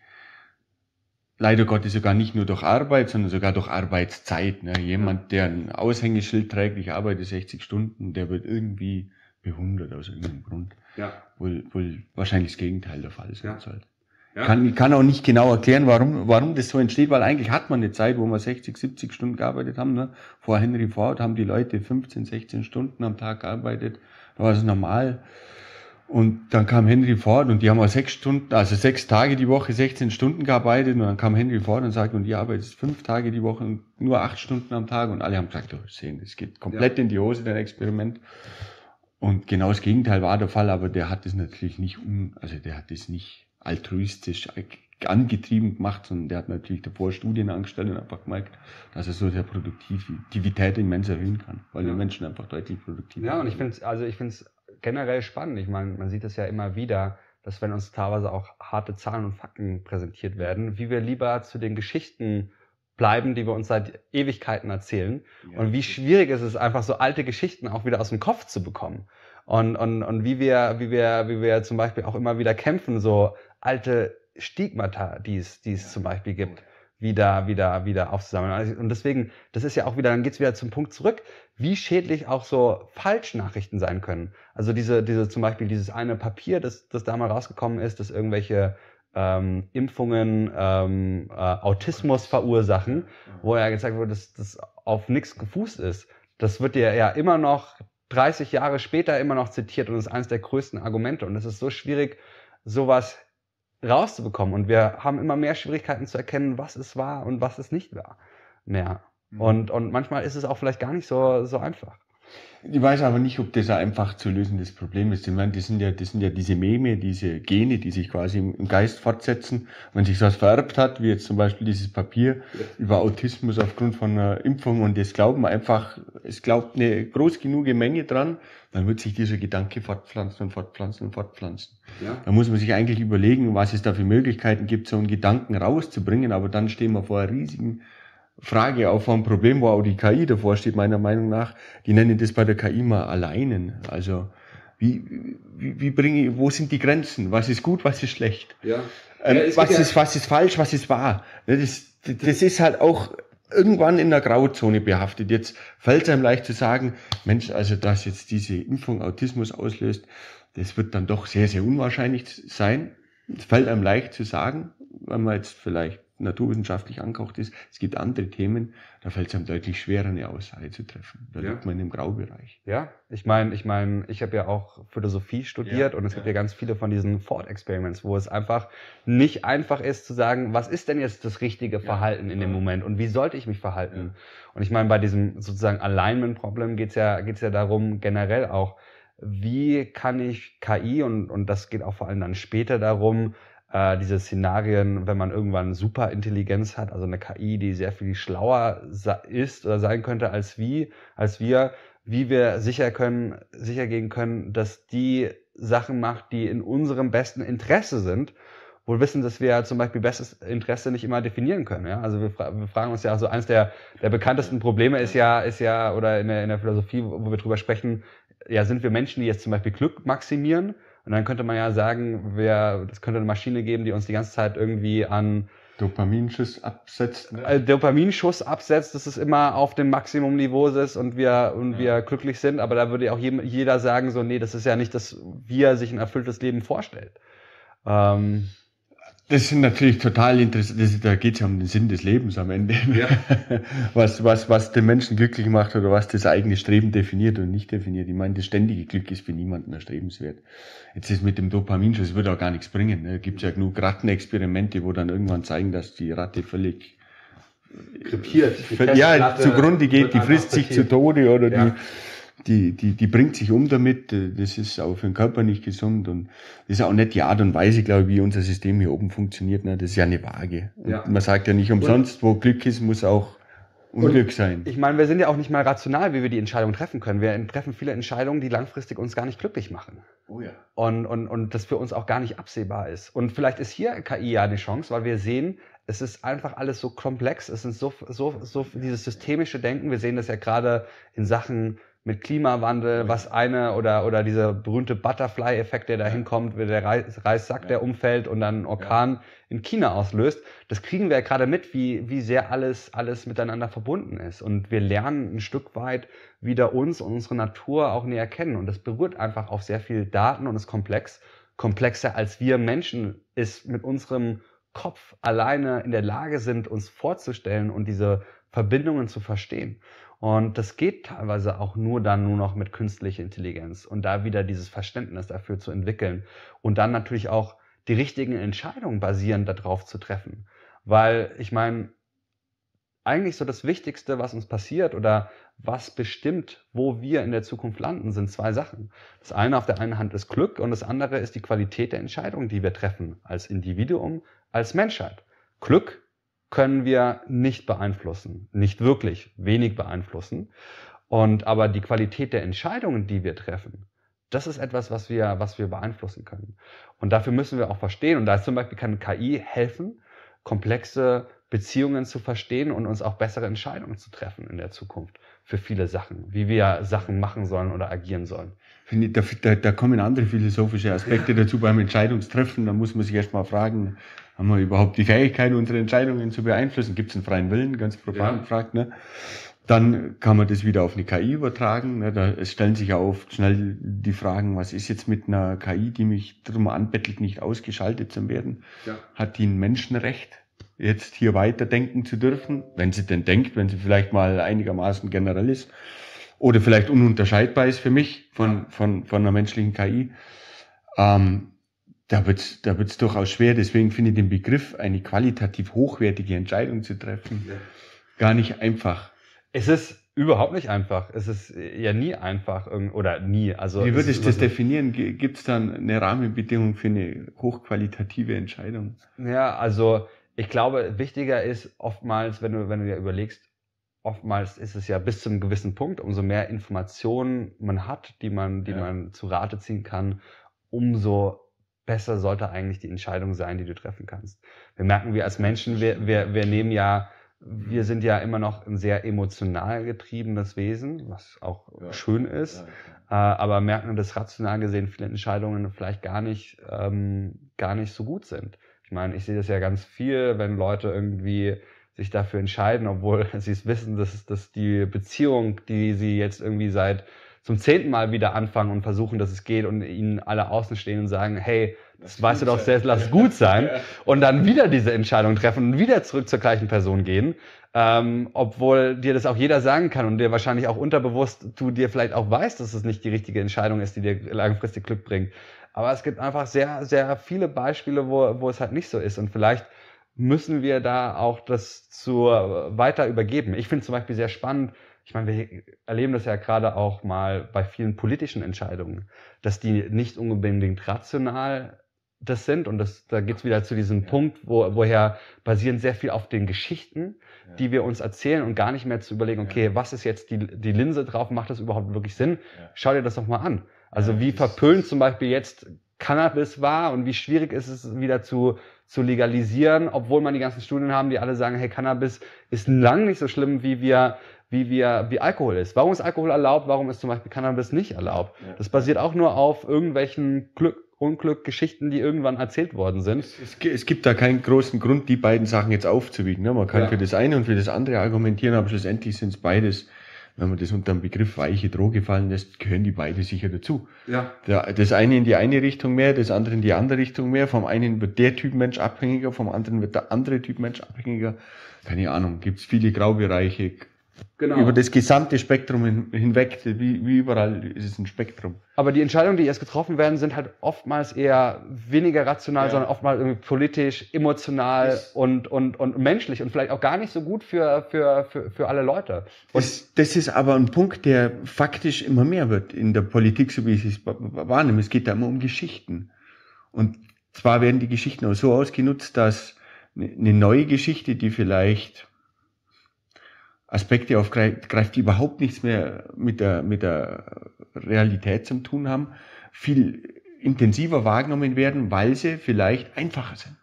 leider Gottes sogar nicht nur durch Arbeit, sondern sogar durch Arbeitszeit. Ne? Jemand, der ein Aushängeschild trägt, ich arbeite 60 Stunden, der wird irgendwie behundert aus irgendeinem Grund. Ja. Wohl, wohl wahrscheinlich das Gegenteil der Fall sein ja. sollte. Ja. Kann, kann auch nicht genau erklären, warum, warum das so entsteht, weil eigentlich hat man eine Zeit, wo wir 60, 70 Stunden gearbeitet haben. Ne? Vor Henry Ford haben die Leute 15, 16 Stunden am Tag gearbeitet. Da war es normal. Und dann kam Henry Ford und die haben auch sechs Stunden, also sechs Tage die Woche, 16 Stunden gearbeitet. Und dann kam Henry Ford und sagte, und ihr arbeitet fünf Tage die Woche nur acht Stunden am Tag. Und alle haben gesagt, oh, sehen, das geht komplett ja. in die Hose, dein Experiment. Und genau das Gegenteil war der Fall, aber der hat es natürlich nicht um, also der hat es nicht altruistisch angetrieben gemacht, sondern der hat natürlich davor Studien angestellt und einfach gemerkt, dass er so sehr Produktivität immens erhöhen kann, weil wir ja. Menschen einfach deutlich produktiver sind. Ja, und ich finde es also generell spannend. Ich meine, man sieht es ja immer wieder, dass wenn uns teilweise auch harte Zahlen und Fakten präsentiert werden, wie wir lieber zu den Geschichten bleiben, die wir uns seit Ewigkeiten erzählen. Ja, und wie schwierig ist es ist, einfach so alte Geschichten auch wieder aus dem Kopf zu bekommen. Und, und, und wie, wir, wie, wir, wie wir zum Beispiel auch immer wieder kämpfen, so alte Stigmata, die es, die es ja. zum Beispiel gibt, wieder, wieder, wieder aufzusammeln. Also, und deswegen, das ist ja auch wieder, dann geht es wieder zum Punkt zurück, wie schädlich auch so Falschnachrichten sein können. Also diese, diese zum Beispiel dieses eine Papier, das, das da mal rausgekommen ist, dass irgendwelche ähm, Impfungen ähm, äh, Autismus verursachen, wo ja gezeigt wurde, dass das auf nichts gefußt ist. Das wird dir ja immer noch 30 Jahre später immer noch zitiert und ist eines der größten Argumente. Und es ist so schwierig, sowas rauszubekommen. Und wir haben immer mehr Schwierigkeiten zu erkennen, was es war und was es nicht war mehr. Mhm. Und, und manchmal ist es auch vielleicht gar nicht so, so einfach. Ich weiß aber nicht, ob das ein einfach zu lösendes Problem ist. Ich meine, das sind ja, das sind ja diese Meme, diese Gene, die sich quasi im Geist fortsetzen. Wenn sich sowas vererbt hat, wie jetzt zum Beispiel dieses Papier über Autismus aufgrund von einer Impfung und es glauben einfach, es glaubt eine groß genug Menge dran, dann wird sich dieser Gedanke fortpflanzen und fortpflanzen und fortpflanzen. Ja. Da muss man sich eigentlich überlegen, was es da für Möglichkeiten gibt, so einen Gedanken rauszubringen, aber dann stehen wir vor einer riesigen Frage auch vom Problem, wo auch die KI davor steht, meiner Meinung nach, die nennen das bei der KI mal alleinen. Also wie, wie, wie bringe ich, wo sind die Grenzen? Was ist gut, was ist schlecht? Ja. Ähm, ja, was, ist, was ist falsch, was ist wahr? Ne, das, das ist halt auch irgendwann in der Grauzone behaftet. Jetzt fällt es einem leicht zu sagen, Mensch, also dass jetzt diese Impfung Autismus auslöst, das wird dann doch sehr, sehr unwahrscheinlich sein. Es fällt einem leicht zu sagen, wenn man jetzt vielleicht naturwissenschaftlich angehaucht ist. Es gibt andere Themen, da fällt es einem deutlich schwerer, eine Aussage zu treffen. Da ja. liegt man im Graubereich. Ja, ich meine, ich meine, ich habe ja auch Philosophie studiert ja, und es ja. gibt ja ganz viele von diesen Ford-Experiments, wo es einfach nicht einfach ist zu sagen, was ist denn jetzt das richtige Verhalten in dem Moment und wie sollte ich mich verhalten? Und ich meine, bei diesem sozusagen Alignment-Problem geht es ja, geht's ja darum, generell auch, wie kann ich KI und, und das geht auch vor allem dann später darum, äh, diese Szenarien, wenn man irgendwann Superintelligenz hat, also eine KI, die sehr viel schlauer ist oder sein könnte als wie, als wir, wie wir sicher können, sicher gehen können, dass die Sachen macht, die in unserem besten Interesse sind wohl wissen, dass wir zum Beispiel bestes Interesse nicht immer definieren können. Ja? Also wir, fra wir fragen uns ja, also eines der, der bekanntesten Probleme ist ja, ist ja, oder in der, in der Philosophie, wo wir drüber sprechen, ja, sind wir Menschen, die jetzt zum Beispiel Glück maximieren und dann könnte man ja sagen, wer, das könnte eine Maschine geben, die uns die ganze Zeit irgendwie an Dopaminschuss absetzt. Ne? Äh, Dopaminschuss absetzt, dass es immer auf dem Maximumniveau ist und wir, und ja. wir glücklich sind. Aber da würde ja auch jeder sagen, so, nee, das ist ja nicht, dass wir sich ein erfülltes Leben vorstellt. Ähm, das sind natürlich total interessant. Da geht es ja um den Sinn des Lebens am Ende. Ja. Was, was, was den Menschen glücklich macht oder was das eigene Streben definiert und nicht definiert. Ich meine, das ständige Glück ist für niemanden erstrebenswert. Jetzt ist mit dem Dopaminschuss, es wird auch gar nichts bringen. Ne? Gibt ja genug Rattenexperimente, wo dann irgendwann zeigen, dass die Ratte völlig krepiert. Ja, zugrunde geht, die frisst sich zu Tode oder ja. die die, die, die bringt sich um damit. Das ist auch für den Körper nicht gesund und das ist auch nicht die Art und Weise, glaube ich, wie unser System hier oben funktioniert. Ne? Das ist ja eine Waage. Ja. Man sagt ja nicht umsonst, wo Glück ist, muss auch Unglück sein. ich meine, wir sind ja auch nicht mal rational, wie wir die Entscheidung treffen können. Wir treffen viele Entscheidungen, die langfristig uns gar nicht glücklich machen. Oh ja. Und, und, und das für uns auch gar nicht absehbar ist. Und vielleicht ist hier KI ja eine Chance, weil wir sehen, es ist einfach alles so komplex. Es ist so, so, so dieses systemische Denken. Wir sehen das ja gerade in Sachen mit Klimawandel, was eine oder, oder dieser berühmte Butterfly-Effekt, der da hinkommt, ja. der Reis, Reissack, ja. der umfällt und dann Orkan ja. in China auslöst. Das kriegen wir ja gerade mit, wie, wie sehr alles, alles miteinander verbunden ist. Und wir lernen ein Stück weit wieder uns und unsere Natur auch näher kennen. Und das berührt einfach auf sehr viel Daten und ist komplex. Komplexer als wir Menschen ist mit unserem Kopf alleine in der Lage sind, uns vorzustellen und diese Verbindungen zu verstehen. Und das geht teilweise auch nur dann nur noch mit künstlicher Intelligenz und da wieder dieses Verständnis dafür zu entwickeln und dann natürlich auch die richtigen Entscheidungen basierend darauf zu treffen. Weil ich meine, eigentlich so das Wichtigste, was uns passiert oder was bestimmt, wo wir in der Zukunft landen, sind zwei Sachen. Das eine auf der einen Hand ist Glück und das andere ist die Qualität der Entscheidungen, die wir treffen als Individuum, als Menschheit. Glück können wir nicht beeinflussen, nicht wirklich, wenig beeinflussen. Und aber die Qualität der Entscheidungen, die wir treffen, das ist etwas, was wir, was wir beeinflussen können. Und dafür müssen wir auch verstehen. Und da ist zum Beispiel kann KI helfen, komplexe Beziehungen zu verstehen und uns auch bessere Entscheidungen zu treffen in der Zukunft für viele Sachen, wie wir Sachen machen sollen oder agieren sollen. da, da, da, kommen andere philosophische Aspekte dazu beim Entscheidungstreffen. Da muss man sich erstmal fragen, haben wir überhaupt die Fähigkeit, unsere Entscheidungen zu beeinflussen? Gibt es einen freien Willen? Ganz profan ja. gefragt. Ne? Dann kann man das wieder auf eine KI übertragen. Ne? Da, es stellen sich ja oft schnell die Fragen, was ist jetzt mit einer KI, die mich drum anbettelt, nicht ausgeschaltet zu werden? Ja. Hat die ein Menschenrecht? jetzt hier weiterdenken zu dürfen, wenn sie denn denkt, wenn sie vielleicht mal einigermaßen generell ist oder vielleicht ununterscheidbar ist für mich von, von, von einer menschlichen KI, ähm, da wird es da wird's durchaus schwer. Deswegen finde ich den Begriff, eine qualitativ hochwertige Entscheidung zu treffen, ja. gar nicht einfach. Es ist überhaupt nicht einfach. Es ist äh, ja nie einfach oder nie. Also Wie würdest du das definieren? Gibt es dann eine Rahmenbedingung für eine hochqualitative Entscheidung? Ja, also ich glaube, wichtiger ist oftmals, wenn du, wenn du ja überlegst, oftmals ist es ja bis zu einem gewissen Punkt, umso mehr Informationen man hat, die man, die ja. man zu Rate ziehen kann, umso besser sollte eigentlich die Entscheidung sein, die du treffen kannst. Wir merken, wir als Menschen, wir, wir, wir nehmen ja, wir mhm. sind ja immer noch ein sehr emotional getriebenes Wesen, was auch ja. schön ist, ja, äh, aber merken, dass rational gesehen viele Entscheidungen vielleicht gar nicht, ähm, gar nicht so gut sind meine, ich sehe das ja ganz viel, wenn Leute irgendwie sich dafür entscheiden, obwohl sie es wissen, dass, dass die Beziehung, die sie jetzt irgendwie seit zum zehnten Mal wieder anfangen und versuchen, dass es geht und ihnen alle außen stehen und sagen, hey, das, das weißt du doch selbst, lass es gut sein. ja. Und dann wieder diese Entscheidung treffen und wieder zurück zur gleichen Person gehen. Ähm, obwohl dir das auch jeder sagen kann und dir wahrscheinlich auch unterbewusst, du dir vielleicht auch weißt, dass es nicht die richtige Entscheidung ist, die dir langfristig Glück bringt. Aber es gibt einfach sehr, sehr viele Beispiele, wo, wo es halt nicht so ist. Und vielleicht müssen wir da auch das zu weiter übergeben. Ich finde zum Beispiel sehr spannend, ich meine, wir erleben das ja gerade auch mal bei vielen politischen Entscheidungen, dass die nicht unbedingt rational das sind. Und das, da geht's wieder zu diesem ja. Punkt, wo, woher basieren sehr viel auf den Geschichten, ja. die wir uns erzählen und gar nicht mehr zu überlegen, okay, ja. was ist jetzt die, die Linse drauf, macht das überhaupt wirklich Sinn? Schau dir das doch mal an. Also wie verpönt zum Beispiel jetzt Cannabis war und wie schwierig ist es wieder zu, zu legalisieren, obwohl man die ganzen Studien haben, die alle sagen, hey, Cannabis ist lang nicht so schlimm, wie wir, wie wir, wie Alkohol ist. Warum ist Alkohol erlaubt? Warum ist zum Beispiel Cannabis nicht erlaubt? Ja. Das basiert auch nur auf irgendwelchen Glück, Unglück, Geschichten, die irgendwann erzählt worden sind. Es, es, gibt da keinen großen Grund, die beiden Sachen jetzt aufzuwiegen. Ne? Man kann ja. für das eine und für das andere argumentieren, aber schlussendlich sind es beides wenn man das unter den Begriff weiche Droge fallen lässt, gehören die beide sicher dazu. Ja. Der, das eine in die eine Richtung mehr, das andere in die andere Richtung mehr. Vom einen wird der Typ Mensch abhängiger, vom anderen wird der andere Typ Mensch abhängiger. Keine Ahnung, gibt's viele Graubereiche, Genau. Über das gesamte Spektrum hin, hinweg, wie, wie überall ist es ein Spektrum. Aber die Entscheidungen, die erst getroffen werden, sind halt oftmals eher weniger rational, ja. sondern oftmals irgendwie politisch, emotional und, und, und menschlich und vielleicht auch gar nicht so gut für, für, für, für alle Leute. Und das, das ist aber ein Punkt, der faktisch immer mehr wird in der Politik, so wie ich es wahrnehme. Es geht da immer um Geschichten. Und zwar werden die Geschichten auch so ausgenutzt, dass ne, eine neue Geschichte, die vielleicht Aspekte aufgreift, die überhaupt nichts mehr mit der, mit der Realität zu tun haben, viel intensiver wahrgenommen werden, weil sie vielleicht einfacher sind.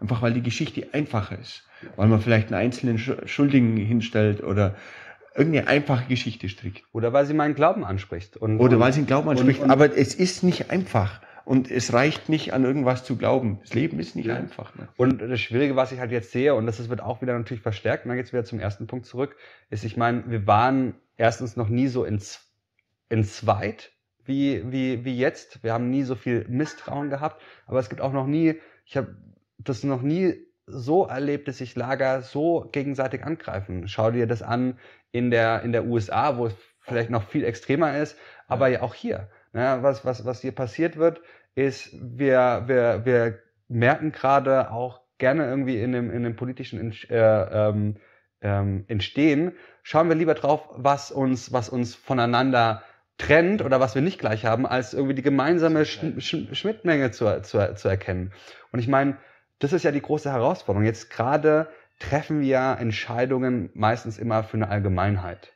Einfach weil die Geschichte einfacher ist. Weil man vielleicht einen einzelnen Schuldigen hinstellt oder irgendeine einfache Geschichte strickt. Oder weil sie meinen Glauben anspricht. Und, oder weil sie den Glauben anspricht. Und, und, aber es ist nicht einfach und es reicht nicht, an irgendwas zu glauben. Das Leben ist nicht ja. einfach. Ne? Und das Schwierige, was ich halt jetzt sehe, und das wird auch wieder natürlich verstärkt, und dann geht es wieder zum ersten Punkt zurück, ist, ich meine, wir waren erstens noch nie so ins, ins Zweit wie, wie, wie jetzt. Wir haben nie so viel Misstrauen gehabt, aber es gibt auch noch nie, ich habe das noch nie so erlebt, dass sich Lager so gegenseitig angreifen. Schau dir das an in der, in der USA, wo es vielleicht noch viel extremer ist, aber ja auch hier. Ja, ne, was, was, was hier passiert wird, ist, wir, wir, wir merken gerade auch gerne irgendwie in dem, in dem politischen äh, ähm, ähm, Entstehen, schauen wir lieber drauf, was uns, was uns voneinander trennt oder was wir nicht gleich haben, als irgendwie die gemeinsame Sch Sch Schnittmenge zu, zu, zu erkennen. Und ich meine, das ist ja die große Herausforderung. Jetzt gerade treffen wir Entscheidungen meistens immer für eine Allgemeinheit.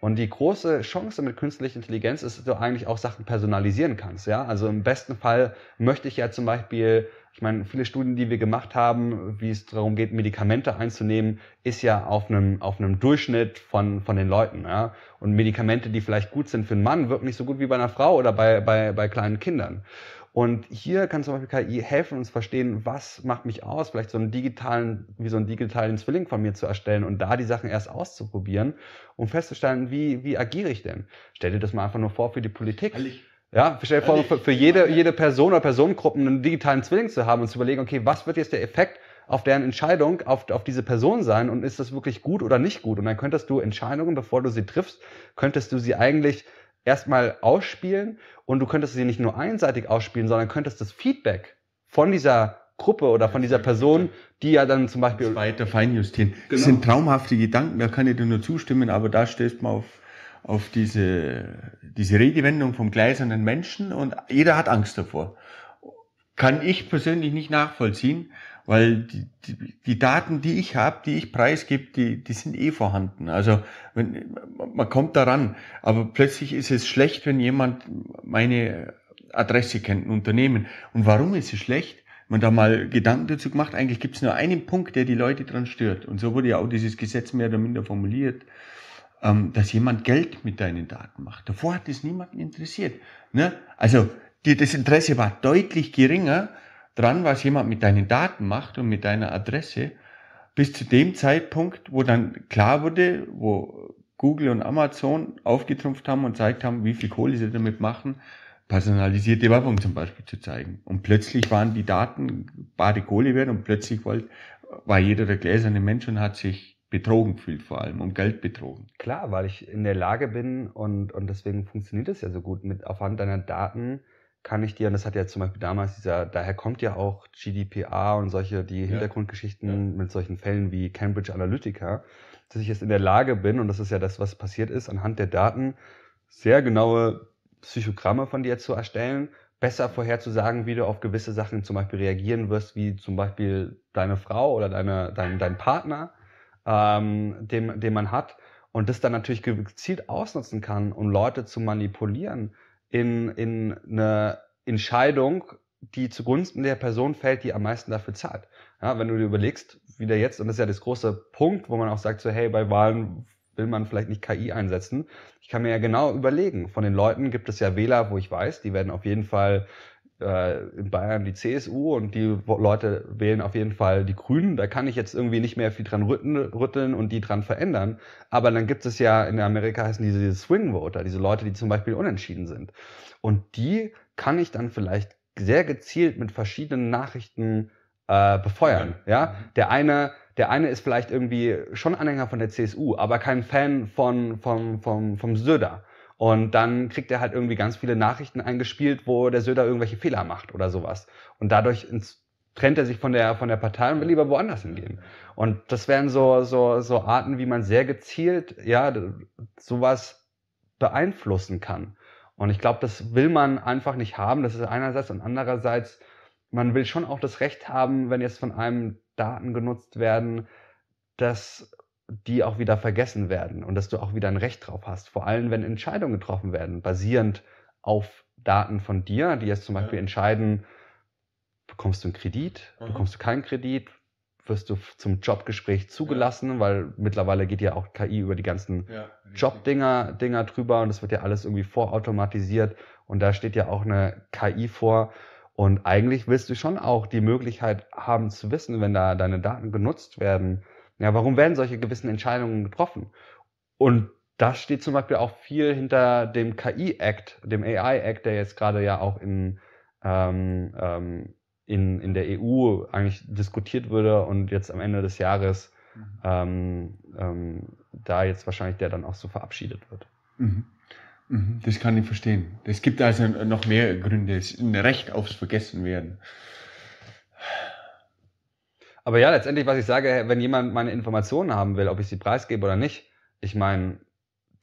Und die große Chance mit künstlicher Intelligenz ist, dass du eigentlich auch Sachen personalisieren kannst. Ja? Also im besten Fall möchte ich ja zum Beispiel, ich meine, viele Studien, die wir gemacht haben, wie es darum geht, Medikamente einzunehmen, ist ja auf einem, auf einem Durchschnitt von, von den Leuten. Ja? Und Medikamente, die vielleicht gut sind für einen Mann, wirken nicht so gut wie bei einer Frau oder bei, bei, bei kleinen Kindern. Und hier kann zum Beispiel KI helfen, uns verstehen, was macht mich aus, vielleicht so einen digitalen, wie so einen digitalen Zwilling von mir zu erstellen und da die Sachen erst auszuprobieren, um festzustellen, wie, wie agiere ich denn? Stell dir das mal einfach nur vor für die Politik. Ehrlich? Ja, stell dir vor, für, für jede, jede Person oder Personengruppen einen digitalen Zwilling zu haben und zu überlegen, okay, was wird jetzt der Effekt auf deren Entscheidung auf, auf diese Person sein und ist das wirklich gut oder nicht gut? Und dann könntest du Entscheidungen, bevor du sie triffst, könntest du sie eigentlich erstmal ausspielen und du könntest sie nicht nur einseitig ausspielen, sondern könntest das Feedback von dieser Gruppe oder von dieser Person, die ja dann zum Beispiel. Weiter feinjustieren. Genau. Das sind traumhafte Gedanken, da kann ich dir nur zustimmen, aber da du mal auf, auf diese, diese Redewendung vom gläsernen Menschen und jeder hat Angst davor. Kann ich persönlich nicht nachvollziehen, weil die, die, die Daten, die ich habe, die ich preisgebe, die, die sind eh vorhanden. Also wenn, man kommt daran, aber plötzlich ist es schlecht, wenn jemand meine Adresse kennt, ein Unternehmen. Und warum ist es schlecht? man da mal Gedanken dazu gemacht, eigentlich gibt es nur einen Punkt, der die Leute dran stört. Und so wurde ja auch dieses Gesetz mehr oder minder formuliert, ähm, dass jemand Geld mit deinen Daten macht. Davor hat es niemanden interessiert. Ne? Also die, das Interesse war deutlich geringer, dran, was jemand mit deinen Daten macht und mit deiner Adresse, bis zu dem Zeitpunkt, wo dann klar wurde, wo Google und Amazon aufgetrumpft haben und zeigt haben, wie viel Kohle sie damit machen, personalisierte Werbung zum Beispiel zu zeigen. Und plötzlich waren die Daten bare Kohle wert und plötzlich wollte, war jeder der gläserne Mensch und hat sich betrogen fühlt vor allem um Geld betrogen. Klar, weil ich in der Lage bin und, und deswegen funktioniert es ja so gut mit aufhand deiner Daten kann ich dir, und das hat ja zum Beispiel damals dieser, daher kommt ja auch GDPR und solche, die ja. Hintergrundgeschichten ja. mit solchen Fällen wie Cambridge Analytica, dass ich jetzt in der Lage bin, und das ist ja das, was passiert ist, anhand der Daten sehr genaue Psychogramme von dir zu erstellen, besser vorherzusagen, wie du auf gewisse Sachen zum Beispiel reagieren wirst, wie zum Beispiel deine Frau oder deine, dein, dein Partner, ähm, den, den man hat, und das dann natürlich gezielt ausnutzen kann, um Leute zu manipulieren in, in eine Entscheidung, die zugunsten der Person fällt, die am meisten dafür zahlt. Ja, wenn du dir überlegst, wieder jetzt, und das ist ja das große Punkt, wo man auch sagt, so hey, bei Wahlen will man vielleicht nicht KI einsetzen. Ich kann mir ja genau überlegen, von den Leuten gibt es ja Wähler, wo ich weiß, die werden auf jeden Fall äh, in Bayern die CSU und die Leute wählen auf jeden Fall die Grünen. Da kann ich jetzt irgendwie nicht mehr viel dran rütteln, rütteln und die dran verändern. Aber dann gibt es ja, in Amerika heißen diese, Swing Voter, diese Leute, die zum Beispiel unentschieden sind. Und die kann ich dann vielleicht sehr gezielt mit verschiedenen Nachrichten äh, befeuern. Mhm. Ja, mhm. der eine, der eine ist vielleicht irgendwie schon Anhänger von der CSU, aber kein Fan von, vom, vom, vom Söder. Und dann kriegt er halt irgendwie ganz viele Nachrichten eingespielt, wo der Söder irgendwelche Fehler macht oder sowas. Und dadurch ins, trennt er sich von der, von der Partei und will lieber woanders hingehen. Und das wären so, so, so Arten, wie man sehr gezielt, ja, sowas beeinflussen kann. Und ich glaube, das will man einfach nicht haben. Das ist einerseits und andererseits, man will schon auch das Recht haben, wenn jetzt von einem Daten genutzt werden, dass die auch wieder vergessen werden und dass du auch wieder ein Recht drauf hast. Vor allem, wenn Entscheidungen getroffen werden, basierend auf Daten von dir, die jetzt zum Beispiel ja. entscheiden, bekommst du einen Kredit, mhm. bekommst du keinen Kredit, wirst du zum Jobgespräch zugelassen, ja. weil mittlerweile geht ja auch KI über die ganzen ja, Jobdinger Dinger drüber und das wird ja alles irgendwie vorautomatisiert und da steht ja auch eine KI vor. Und eigentlich willst du schon auch die Möglichkeit haben zu wissen, wenn da deine Daten genutzt werden, ja, warum werden solche gewissen Entscheidungen getroffen? Und das steht zum Beispiel auch viel hinter dem KI-Act, dem AI-Act, der jetzt gerade ja auch in, ähm, ähm, in, in der EU eigentlich diskutiert würde und jetzt am Ende des Jahres mhm. ähm, ähm, da jetzt wahrscheinlich der dann auch so verabschiedet wird. Mhm. mhm. Das kann ich verstehen. Es gibt also noch mehr Gründe. ein Recht aufs Vergessenwerden. Aber ja, letztendlich, was ich sage, wenn jemand meine Informationen haben will, ob ich sie preisgebe oder nicht, ich meine,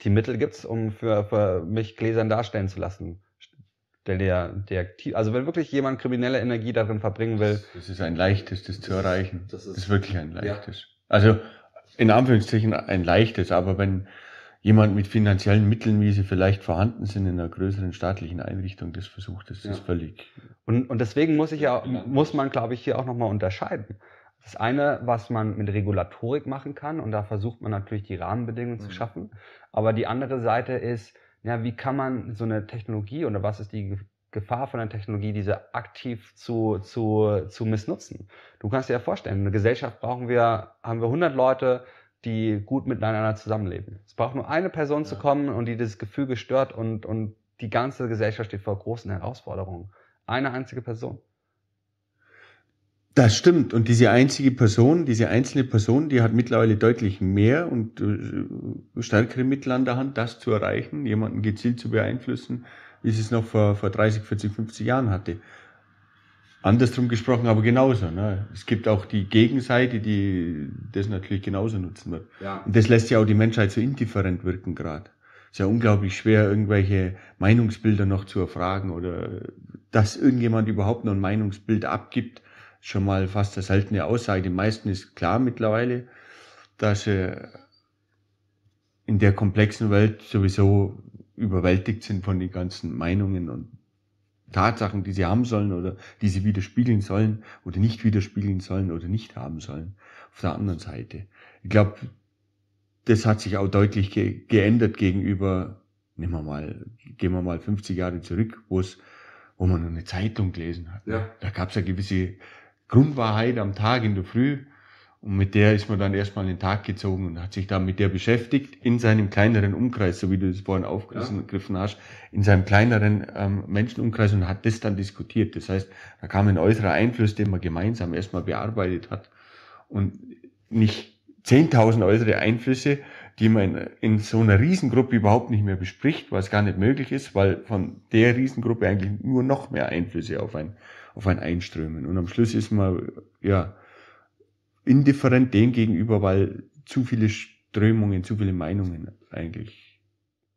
die Mittel gibt es, um für, für mich Gläsern darstellen zu lassen. Der, der, also wenn wirklich jemand kriminelle Energie darin verbringen will. Das, das ist ein leichtes, das zu erreichen. Das ist, das ist wirklich ein leichtes. Ja. Also in Anführungszeichen ein leichtes, aber wenn jemand mit finanziellen Mitteln, wie sie vielleicht vorhanden sind, in einer größeren staatlichen Einrichtung das versucht, das ja. ist völlig. Und, und deswegen muss ich ja, muss man, glaube ich, hier auch nochmal unterscheiden. Das eine, was man mit Regulatorik machen kann, und da versucht man natürlich die Rahmenbedingungen mhm. zu schaffen. Aber die andere Seite ist, ja, wie kann man so eine Technologie oder was ist die Gefahr von einer Technologie, diese aktiv zu, zu, zu missnutzen? Du kannst dir ja vorstellen, in einer Gesellschaft brauchen wir, haben wir 100 Leute, die gut miteinander zusammenleben. Es braucht nur eine Person ja. zu kommen und die dieses Gefühl gestört und, und die ganze Gesellschaft steht vor großen Herausforderungen. Eine einzige Person. Das stimmt. Und diese einzige Person, diese einzelne Person, die hat mittlerweile deutlich mehr und äh, stärkere Mittel an der Hand, das zu erreichen, jemanden gezielt zu beeinflussen, wie sie es noch vor, vor 30, 40, 50 Jahren hatte. Andersrum gesprochen, aber genauso. Ne? Es gibt auch die Gegenseite, die das natürlich genauso nutzen wird. Ja. Und das lässt ja auch die Menschheit so indifferent wirken gerade. Es ist ja unglaublich schwer, irgendwelche Meinungsbilder noch zu erfragen oder äh, dass irgendjemand überhaupt noch ein Meinungsbild abgibt schon mal fast eine seltene Aussage. Den meisten ist klar mittlerweile, dass sie äh, in der komplexen Welt sowieso überwältigt sind von den ganzen Meinungen und Tatsachen, die sie haben sollen oder die sie widerspiegeln sollen oder nicht widerspiegeln sollen oder nicht haben sollen. Auf der anderen Seite. Ich glaube, das hat sich auch deutlich ge geändert gegenüber, nehmen wir mal, gehen wir mal 50 Jahre zurück, wo es, wo man eine Zeitung gelesen hat. Ne? Ja. Da gab es ja gewisse Grundwahrheit am Tag in der Früh. Und mit der ist man dann erstmal in den Tag gezogen und hat sich dann mit der beschäftigt in seinem kleineren Umkreis, so wie du das vorhin aufgegriffen ja. hast, in seinem kleineren ähm, Menschenumkreis und hat das dann diskutiert. Das heißt, da kam ein äußerer Einfluss, den man gemeinsam erstmal bearbeitet hat und nicht 10.000 äußere Einflüsse, die man in, in so einer Riesengruppe überhaupt nicht mehr bespricht, was gar nicht möglich ist, weil von der Riesengruppe eigentlich nur noch mehr Einflüsse auf einen auf einen einströmen. Und am Schluss ist man ja indifferent dem gegenüber, weil zu viele Strömungen, zu viele Meinungen eigentlich.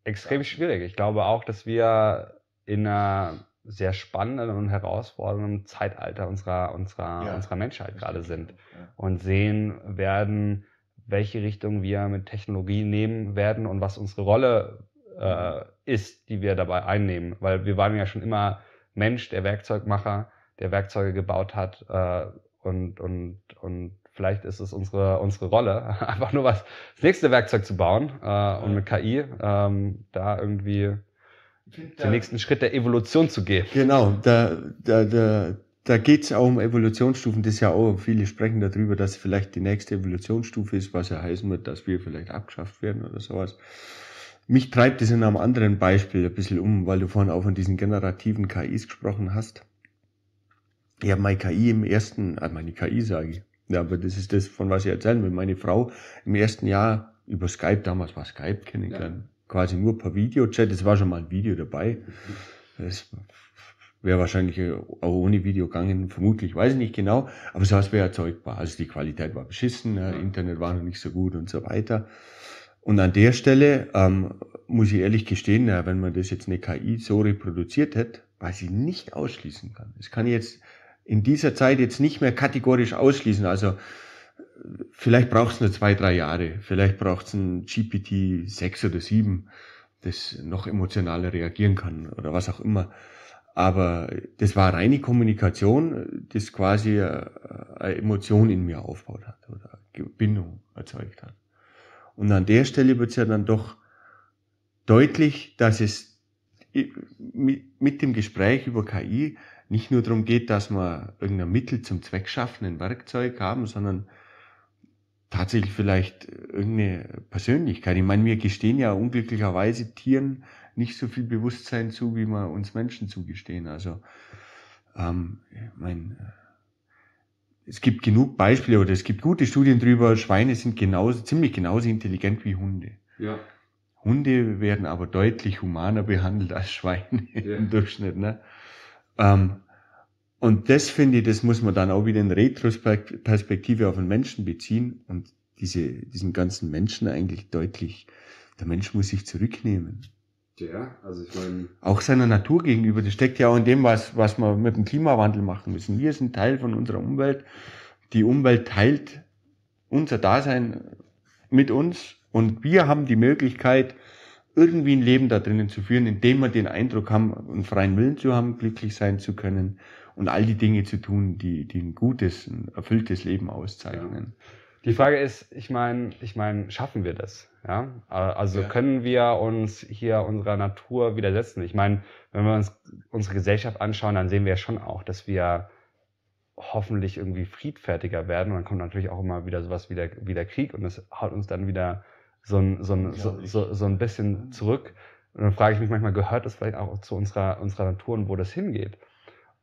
Extrem schwierig. Ich glaube auch, dass wir in einer sehr spannenden und herausfordernden Zeitalter unserer, unserer, ja. unserer Menschheit gerade sind und sehen werden, welche Richtung wir mit Technologie nehmen werden und was unsere Rolle äh, ist, die wir dabei einnehmen. Weil wir waren ja schon immer Mensch, der Werkzeugmacher der Werkzeuge gebaut hat. Äh, und, und, und vielleicht ist es unsere, unsere Rolle, einfach nur was, das nächste Werkzeug zu bauen äh, und mit KI ähm, da irgendwie den nächsten Schritt der Evolution zu gehen. Genau, da, da, da, da geht es auch um Evolutionsstufen. Das ist ja auch, viele sprechen darüber, dass vielleicht die nächste Evolutionsstufe ist, was ja heißen wird, dass wir vielleicht abgeschafft werden oder sowas. Mich treibt es in einem anderen Beispiel ein bisschen um, weil du vorhin auch von diesen generativen KIs gesprochen hast ja, meine KI im ersten, ah, meine KI sage ich, ja, aber das ist das, von was ich erzählen will. Meine Frau im ersten Jahr über Skype, damals war Skype kennengelernt, ja. quasi nur per Videochat, es war schon mal ein Video dabei. Das wäre wahrscheinlich äh, auch ohne Video gegangen, vermutlich, weiß ich nicht genau, aber sowas wäre erzeugbar. Also die Qualität war beschissen, ja. Internet war noch nicht so gut und so weiter. Und an der Stelle ähm, muss ich ehrlich gestehen, wenn man das jetzt eine KI so reproduziert hätte, was ich nicht ausschließen kann. Es kann jetzt in dieser Zeit jetzt nicht mehr kategorisch ausschließen. Also äh, vielleicht braucht es nur zwei, drei Jahre, vielleicht braucht es ein GPT 6 oder 7, das noch emotionaler reagieren kann oder was auch immer. Aber das war reine Kommunikation, das quasi äh, eine Emotion in mir aufgebaut hat oder Bindung erzeugt hat. Und an der Stelle wird es ja dann doch deutlich, dass es mit dem Gespräch über KI nicht nur darum geht, dass wir irgendein Mittel zum Zweck schaffen, ein Werkzeug haben, sondern tatsächlich vielleicht irgendeine Persönlichkeit. Ich meine, wir gestehen ja unglücklicherweise Tieren nicht so viel Bewusstsein zu, wie wir uns Menschen zugestehen. Also, ähm, ich meine, es gibt genug Beispiele oder es gibt gute Studien drüber, Schweine sind genauso, ziemlich genauso intelligent wie Hunde. Ja. Hunde werden aber deutlich humaner behandelt als Schweine ja. im Durchschnitt. Ne? Ähm, und das finde ich, das muss man dann auch wieder in Retrospektive auf den Menschen beziehen und diese, diesen ganzen Menschen eigentlich deutlich, der Mensch muss sich zurücknehmen. Ja, also ich meine. Auch seiner Natur gegenüber. Das steckt ja auch in dem, was, was wir mit dem Klimawandel machen müssen. Wir sind Teil von unserer Umwelt. Die Umwelt teilt unser Dasein mit uns und wir haben die Möglichkeit, irgendwie ein Leben da drinnen zu führen, indem wir den Eindruck haben, einen freien Willen zu haben, glücklich sein zu können und all die Dinge zu tun, die, die ein gutes, ein erfülltes Leben auszeichnen. Ja. Die Frage ist, ich meine, ich meine, schaffen wir das? Ja? Also ja. können wir uns hier unserer Natur widersetzen? Ich meine, wenn wir uns unsere Gesellschaft anschauen, dann sehen wir ja schon auch, dass wir hoffentlich irgendwie friedfertiger werden. Und dann kommt natürlich auch immer wieder sowas wie der, wie der Krieg und das haut uns dann wieder so ein, so ein, so, so, so ein bisschen zurück. Und dann frage ich mich manchmal, gehört das vielleicht auch zu unserer, unserer Natur und wo das hingeht?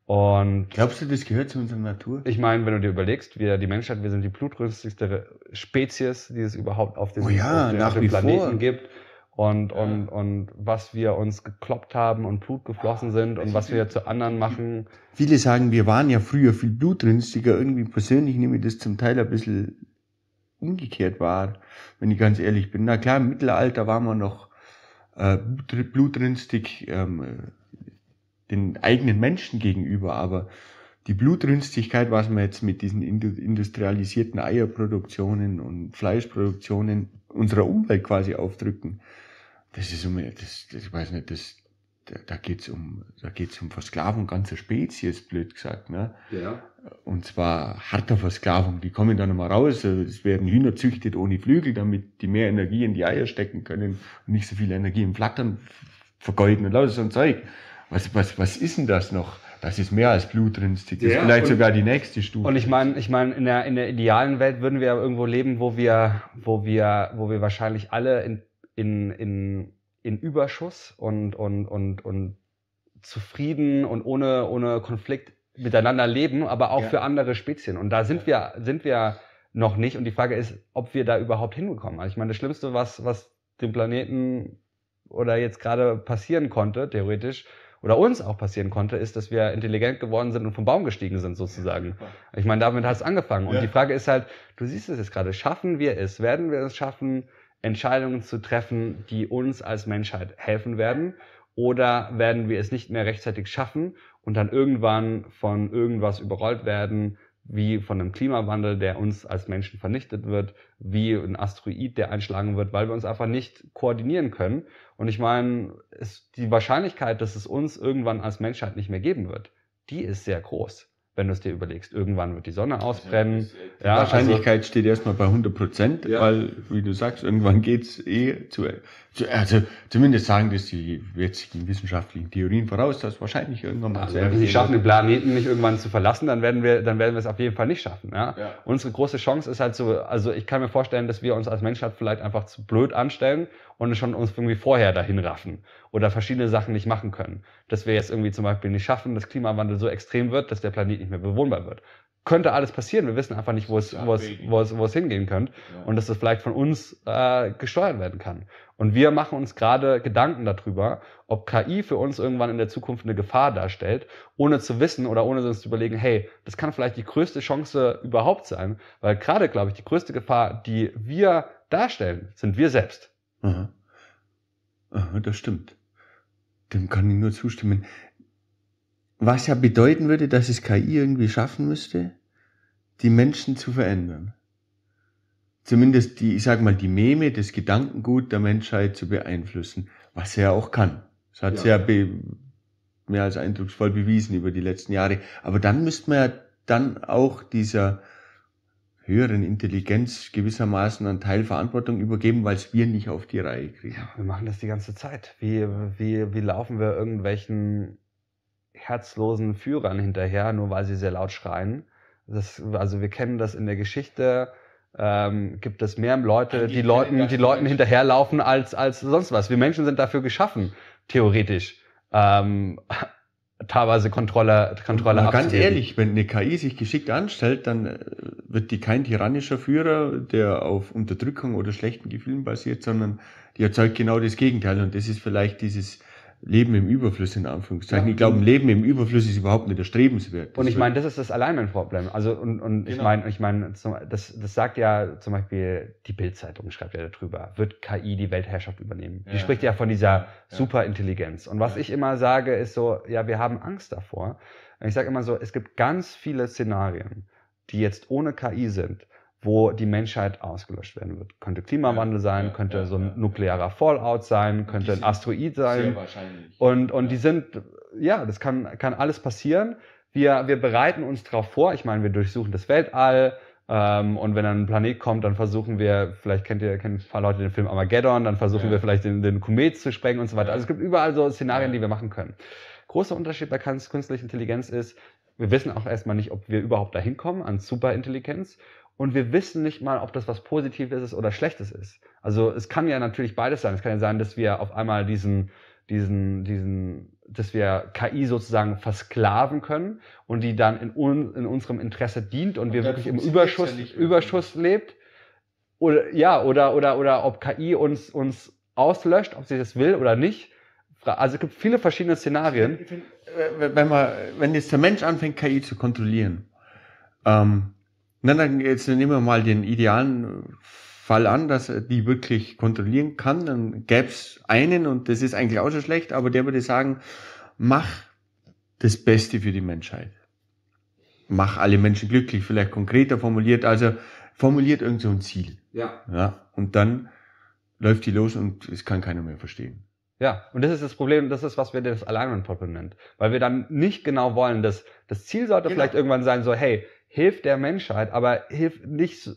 Und Glaubst du, das gehört zu unserer Natur? Ich meine, wenn du dir überlegst, wir, die Menschheit, wir sind die blutrünstigste Spezies, die es überhaupt auf dem, oh ja, auf dem, auf dem Planeten vor. gibt. Und, ja. und, und was wir uns gekloppt haben und Blut geflossen ah, sind und was wir zu anderen machen. Viele sagen, wir waren ja früher viel blutrünstiger. Irgendwie persönlich nehme ich das zum Teil ein bisschen umgekehrt war, wenn ich ganz ehrlich bin. Na klar, im Mittelalter war man noch äh, blutrünstig ähm, äh, den eigenen Menschen gegenüber, aber die Blutrünstigkeit, was man jetzt mit diesen industrialisierten Eierproduktionen und Fleischproduktionen unserer Umwelt quasi aufdrücken, das ist immer, das, das ich weiß nicht, das, da, da geht es um, da geht's um Versklavung ganzer Spezies, blöd gesagt. Ne? Ja. Und zwar harter Versklavung. Die kommen da nochmal raus. Also, es werden Hühner züchtet ohne Flügel, damit die mehr Energie in die Eier stecken können und nicht so viel Energie im Flattern vergeuden und lauter so ein Zeug. Was, was, was ist denn das noch? Das ist mehr als blutrünstig. Das ja, ist vielleicht sogar die nächste Stufe. Und ich meine, ich mein, in der, in der idealen Welt würden wir irgendwo leben, wo wir, wo wir, wo wir wahrscheinlich alle in, in, in in Überschuss und, und, und, und zufrieden und ohne, ohne Konflikt miteinander leben, aber auch ja. für andere Spezien. Und da sind wir, sind wir noch nicht. Und die Frage ist, ob wir da überhaupt hingekommen. Also ich meine, das Schlimmste, was, was dem Planeten oder jetzt gerade passieren konnte, theoretisch, oder uns auch passieren konnte, ist, dass wir intelligent geworden sind und vom Baum gestiegen sind, sozusagen. Ich meine, damit hat es angefangen. Und ja. die Frage ist halt, du siehst es jetzt gerade, schaffen wir es? Werden wir es schaffen, Entscheidungen zu treffen, die uns als Menschheit helfen werden? Oder werden wir es nicht mehr rechtzeitig schaffen und dann irgendwann von irgendwas überrollt werden, wie von einem Klimawandel, der uns als Menschen vernichtet wird, wie ein Asteroid, der einschlagen wird, weil wir uns einfach nicht koordinieren können. Und ich meine, die Wahrscheinlichkeit, dass es uns irgendwann als Menschheit nicht mehr geben wird, die ist sehr groß wenn du es dir überlegst. Irgendwann wird die Sonne ausbrennen. Äh, die ja, also Wahrscheinlichkeit also, steht erstmal bei 100 Prozent, ja. weil, wie du sagst, irgendwann geht's eh zu, zu, also zumindest sagen das die jetzigen wissenschaftlichen Theorien voraus, dass wahrscheinlich irgendwann mal... Also, wenn wir es schaffen, den Planeten nicht irgendwann zu verlassen, dann werden wir, dann werden wir es auf jeden Fall nicht schaffen. Ja? ja? Unsere große Chance ist halt so, also ich kann mir vorstellen, dass wir uns als Menschheit vielleicht einfach zu blöd anstellen und schon uns irgendwie vorher dahin raffen oder verschiedene Sachen nicht machen können. Dass wir jetzt irgendwie zum Beispiel nicht schaffen, dass Klimawandel so extrem wird, dass der Planet nicht mehr bewohnbar wird. Könnte alles passieren. Wir wissen einfach nicht, wo es, wo es, wo es, wo es hingehen könnte und dass das vielleicht von uns äh, gesteuert werden kann. Und wir machen uns gerade Gedanken darüber, ob KI für uns irgendwann in der Zukunft eine Gefahr darstellt, ohne zu wissen oder ohne uns zu überlegen, hey, das kann vielleicht die größte Chance überhaupt sein, weil gerade, glaube ich, die größte Gefahr, die wir darstellen, sind wir selbst. Aha. Aha, das stimmt. Dem kann ich nur zustimmen. Was ja bedeuten würde, dass es KI irgendwie schaffen müsste, die Menschen zu verändern. Zumindest die, ich sag mal, die Meme, das Gedankengut der Menschheit zu beeinflussen, was er ja auch kann. Das hat ja. sie ja be, mehr als eindrucksvoll bewiesen über die letzten Jahre. Aber dann müsste man ja dann auch dieser höheren Intelligenz gewissermaßen einen Teil Verantwortung übergeben, weil es wir nicht auf die Reihe kriegen. Ja, wir machen das die ganze Zeit. Wie, wie, wie laufen wir irgendwelchen herzlosen Führern hinterher, nur weil sie sehr laut schreien? Das, also wir kennen das in der Geschichte. Ähm, gibt es mehr Leute, die Leuten, die Leuten hinterherlaufen als, als sonst was. Wir Menschen sind dafür geschaffen, theoretisch. Ähm, teilweise Kontrolle, Kontrolle abzugeben. Ganz ehrlich, wenn eine KI sich geschickt anstellt, dann äh, wird die kein tyrannischer Führer, der auf Unterdrückung oder schlechten Gefühlen basiert, sondern die erzeugt genau das Gegenteil. Und das ist vielleicht dieses Leben im Überfluss in Anführungszeichen. Ja. Ich glaube, Leben im Überfluss ist überhaupt nicht erstrebenswert. Und ich meine, das ist das allein mein Problem. Also und, und genau. ich meine, ich meine, das, das sagt ja zum Beispiel die Bild-Zeitung schreibt ja darüber. Wird KI die Weltherrschaft übernehmen? Ja. Die spricht ja von dieser ja. Superintelligenz. Und was ich immer sage, ist so, ja, wir haben Angst davor. Ich sage immer so, es gibt ganz viele Szenarien, die jetzt ohne KI sind wo die Menschheit ausgelöscht werden wird. Könnte Klimawandel sein, könnte so ein nuklearer Fallout sein, könnte ein Asteroid sein. Sehr wahrscheinlich. Und, und die sind, ja, das kann, kann alles passieren. Wir, wir bereiten uns darauf vor. Ich meine, wir durchsuchen das Weltall. Ähm, und wenn dann ein Planet kommt, dann versuchen wir, vielleicht kennt ihr, kennen ein paar Leute den Film Armageddon, dann versuchen ja. wir vielleicht den, den Komet zu sprengen und so weiter. Also es gibt überall so Szenarien, die wir machen können. Großer Unterschied bei künstlicher Intelligenz ist, wir wissen auch erstmal nicht, ob wir überhaupt dahin kommen an Superintelligenz und wir wissen nicht mal, ob das was Positives ist oder Schlechtes ist. Also es kann ja natürlich beides sein. Es kann ja sein, dass wir auf einmal diesen, diesen, diesen, dass wir KI sozusagen versklaven können und die dann in, un, in unserem Interesse dient und, und wir wirklich im Überschuss, ja Überschuss lebt. Oder ja, oder, oder, oder ob KI uns, uns auslöscht, ob sie das will oder nicht. Also es gibt viele verschiedene Szenarien. Äh, wenn, man, wenn jetzt der Mensch anfängt, KI zu kontrollieren, ähm, na, dann jetzt nehmen wir mal den idealen Fall an, dass er die wirklich kontrollieren kann. Dann gäbe es einen, und das ist eigentlich auch schon schlecht, aber der würde sagen, mach das Beste für die Menschheit. Mach alle Menschen glücklich, vielleicht konkreter formuliert. Also formuliert irgend so ein Ziel. Ja. ja. Und dann läuft die los und es kann keiner mehr verstehen. Ja, und das ist das Problem, das ist, was wir das Alignment Problem nennen. Weil wir dann nicht genau wollen, dass das Ziel sollte genau. vielleicht irgendwann sein, so, hey, hilft der Menschheit, aber hilft nicht,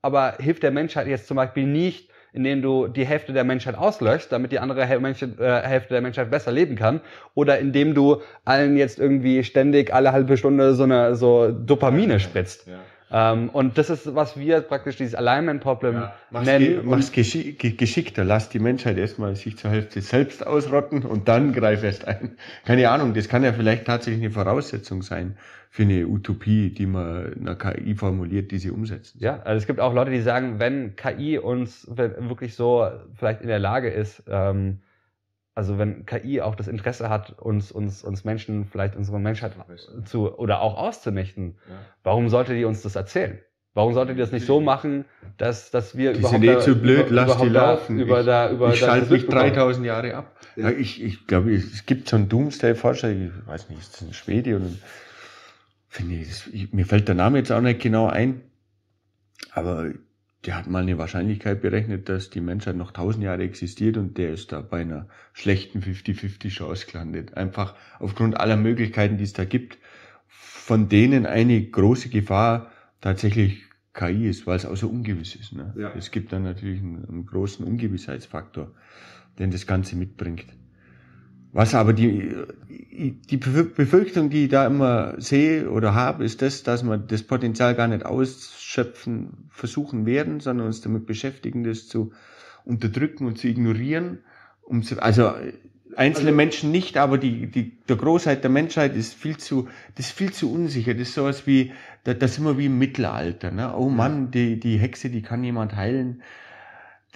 aber hilft der Menschheit jetzt zum Beispiel nicht, indem du die Hälfte der Menschheit auslöschst, damit die andere äh, Hälfte der Menschheit besser leben kann, oder indem du allen jetzt irgendwie ständig alle halbe Stunde so eine so Dopamine spritzt. Ja. Ähm, und das ist, was wir praktisch dieses Alignment-Problem ja, nennen. mach's geschick geschickter, lass die Menschheit erstmal sich zur Hälfte selbst ausrotten und dann greif erst ein. Keine Ahnung, das kann ja vielleicht tatsächlich eine Voraussetzung sein für eine Utopie, die man einer KI formuliert, die sie umsetzt. Ja, also es gibt auch Leute, die sagen, wenn KI uns wirklich so vielleicht in der Lage ist, ähm, also wenn KI auch das Interesse hat, uns, uns, uns Menschen, vielleicht unsere Menschheit zu oder auch auszunichten, ja. warum sollte die uns das erzählen? Warum sollte die das nicht so machen, dass, dass wir die überhaupt. Sind eh zu blöd, über, lass die laufen. Da, über ich da, über ich schalte mich 3000 Jahre ab. Ja, ich ich glaube, es gibt so einen Doomsday-Forscher, ich weiß nicht, ist das ein Schwede oder finde ich, das, ich, mir fällt der Name jetzt auch nicht genau ein, aber der hat mal eine Wahrscheinlichkeit berechnet, dass die Menschheit noch tausend Jahre existiert und der ist da bei einer schlechten 50-50-Chance gelandet. Einfach aufgrund aller Möglichkeiten, die es da gibt, von denen eine große Gefahr tatsächlich KI ist, weil es außer ungewiss ist. Ne? Ja. Es gibt dann natürlich einen, einen großen Ungewissheitsfaktor, den das Ganze mitbringt. Was aber die, die Befürchtung, die ich da immer sehe oder habe, ist das, dass wir das Potenzial gar nicht ausschöpfen versuchen werden, sondern uns damit beschäftigen, das zu unterdrücken und zu ignorieren. Um zu, also einzelne also, Menschen nicht, aber die, die, der Großheit der Menschheit ist viel zu, das ist viel zu unsicher. Das ist sowas wie, da, das sind wir wie im Mittelalter. Ne? Oh Mann, die, die Hexe, die kann jemand heilen.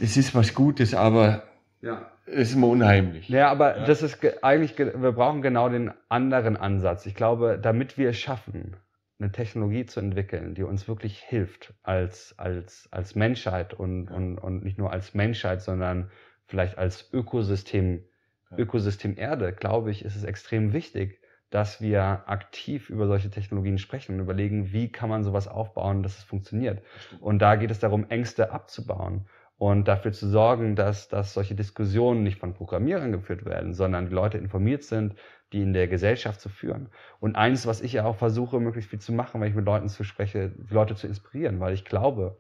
Das ist was Gutes, aber ja. Das ist immer unheimlich. Ja, aber ja. das ist eigentlich, wir brauchen genau den anderen Ansatz. Ich glaube, damit wir es schaffen, eine Technologie zu entwickeln, die uns wirklich hilft als, als, als Menschheit und, ja. und, und nicht nur als Menschheit, sondern vielleicht als Ökosystem, ja. Ökosystem Erde, glaube ich, ist es extrem wichtig, dass wir aktiv über solche Technologien sprechen und überlegen, wie kann man sowas aufbauen, dass es funktioniert. Und da geht es darum, Ängste abzubauen und dafür zu sorgen, dass, dass solche Diskussionen nicht von Programmierern geführt werden, sondern die Leute informiert sind, die in der Gesellschaft zu führen. Und eins, was ich ja auch versuche, möglichst viel zu machen, wenn ich mit Leuten zu spreche, die Leute zu inspirieren, weil ich glaube,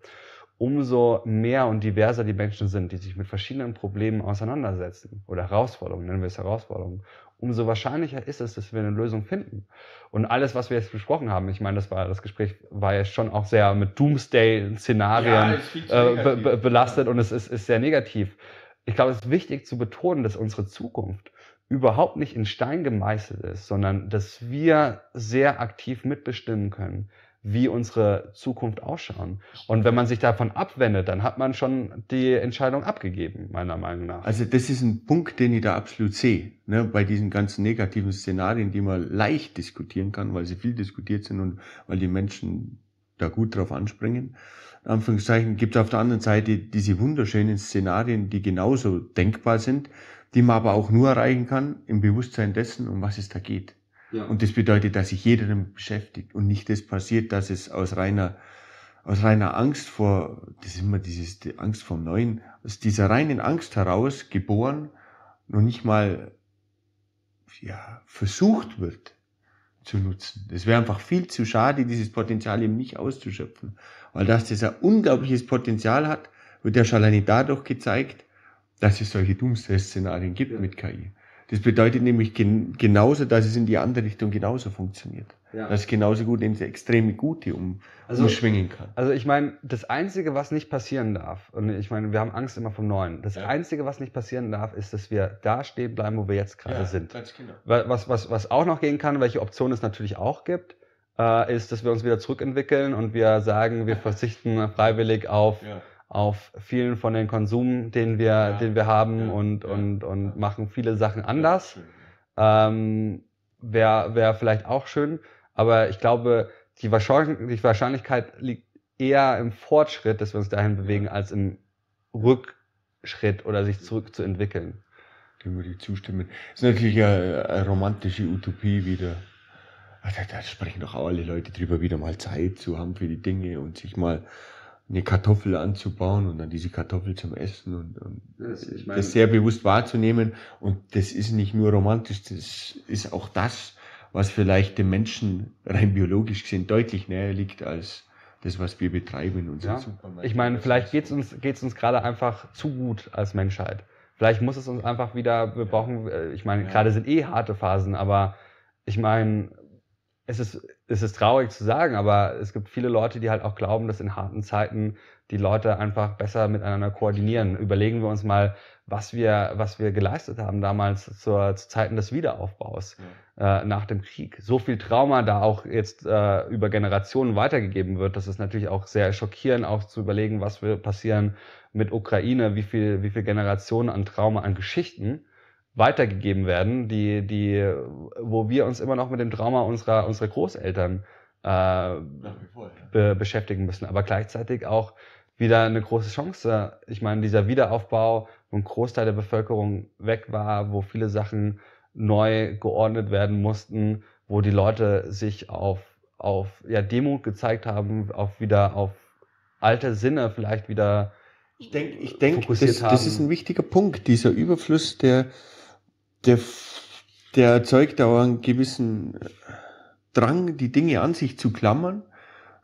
umso mehr und diverser die Menschen sind, die sich mit verschiedenen Problemen auseinandersetzen oder Herausforderungen, nennen wir es Herausforderungen, umso wahrscheinlicher ist es, dass wir eine Lösung finden. Und alles, was wir jetzt besprochen haben, ich meine, das war das Gespräch war jetzt schon auch sehr mit Doomsday-Szenarien ja, äh, be be belastet ja. und es ist, ist sehr negativ. Ich glaube, es ist wichtig zu betonen, dass unsere Zukunft überhaupt nicht in Stein gemeißelt ist, sondern dass wir sehr aktiv mitbestimmen können, wie unsere Zukunft ausschauen. Und wenn man sich davon abwendet, dann hat man schon die Entscheidung abgegeben, meiner Meinung nach. Also das ist ein Punkt, den ich da absolut sehe, ne, bei diesen ganzen negativen Szenarien, die man leicht diskutieren kann, weil sie viel diskutiert sind und weil die Menschen da gut drauf anspringen. In Anführungszeichen gibt es auf der anderen Seite diese wunderschönen Szenarien, die genauso denkbar sind, die man aber auch nur erreichen kann im Bewusstsein dessen, um was es da geht. Und das bedeutet, dass sich jeder damit beschäftigt und nicht das passiert, dass es aus reiner, aus reiner Angst vor, das ist immer dieses, die Angst vor dem Neuen, aus dieser reinen Angst heraus geboren, noch nicht mal, ja, versucht wird zu nutzen. Es wäre einfach viel zu schade, dieses Potenzial eben nicht auszuschöpfen. Weil dass das ein unglaubliches Potenzial hat, wird ja schon alleine dadurch gezeigt, dass es solche Doomsday-Szenarien gibt ja. mit KI. Das bedeutet nämlich gen genauso, dass es in die andere Richtung genauso funktioniert. Ja. Dass es genauso gut ins extreme Gute um, also, umschwingen kann. Also ich meine, das Einzige, was nicht passieren darf, und ich meine, wir haben Angst immer vom Neuen, das ja. Einzige, was nicht passieren darf, ist, dass wir da stehen bleiben, wo wir jetzt gerade ja, sind. genau. Was, was, was auch noch gehen kann, welche Option es natürlich auch gibt, äh, ist, dass wir uns wieder zurückentwickeln und wir sagen, wir verzichten freiwillig auf... Ja auf vielen von den Konsum, den wir, ja, den wir haben ja, und, ja, und, und machen viele Sachen anders. Ähm, Wäre wär vielleicht auch schön, aber ich glaube, die, Wahrscheinlich die Wahrscheinlichkeit liegt eher im Fortschritt, dass wir uns dahin bewegen, als im Rückschritt oder sich zurückzuentwickeln. Dem würde ich zustimmen. Das ist natürlich eine, eine romantische Utopie wieder. Ah, da, da sprechen doch auch alle Leute drüber, wieder mal Zeit zu haben für die Dinge und sich mal eine Kartoffel anzubauen und dann diese Kartoffel zum Essen und, und das, meine, das, sehr bewusst wahrzunehmen. Und das ist nicht nur romantisch, das ist auch das, was vielleicht dem Menschen rein biologisch gesehen deutlich näher liegt als das, was wir betreiben in unserem ja. Supermarkt. Ich meine, vielleicht geht es uns, geht's uns gerade einfach zu gut als Menschheit. Vielleicht muss es uns einfach wieder, wir brauchen, äh, ich meine, ja. gerade sind eh harte Phasen, aber ich meine, es ist, es ist traurig zu sagen, aber es gibt viele Leute, die halt auch glauben, dass in harten Zeiten die Leute einfach besser miteinander koordinieren. Überlegen wir uns mal, was wir, was wir geleistet haben damals zur, zu Zeiten des Wiederaufbaus ja. äh, nach dem Krieg. So viel Trauma da auch jetzt äh, über Generationen weitergegeben wird, das ist natürlich auch sehr schockierend, auch zu überlegen, was wird passieren mit Ukraine, wie viel, wie viel Generationen an Trauma, an Geschichten weitergegeben werden, die, die, wo wir uns immer noch mit dem Trauma unserer, unserer Großeltern äh, be beschäftigen müssen, aber gleichzeitig auch wieder eine große Chance. Ich meine, dieser Wiederaufbau, wo ein Großteil der Bevölkerung weg war, wo viele Sachen neu geordnet werden mussten, wo die Leute sich auf, auf ja, Demut gezeigt haben, auf wieder auf alte Sinne vielleicht wieder ich denke, ich denk, das, das, ist ein wichtiger Punkt, dieser Überfluss der, der, der erzeugt auch einen gewissen Drang, die Dinge an sich zu klammern,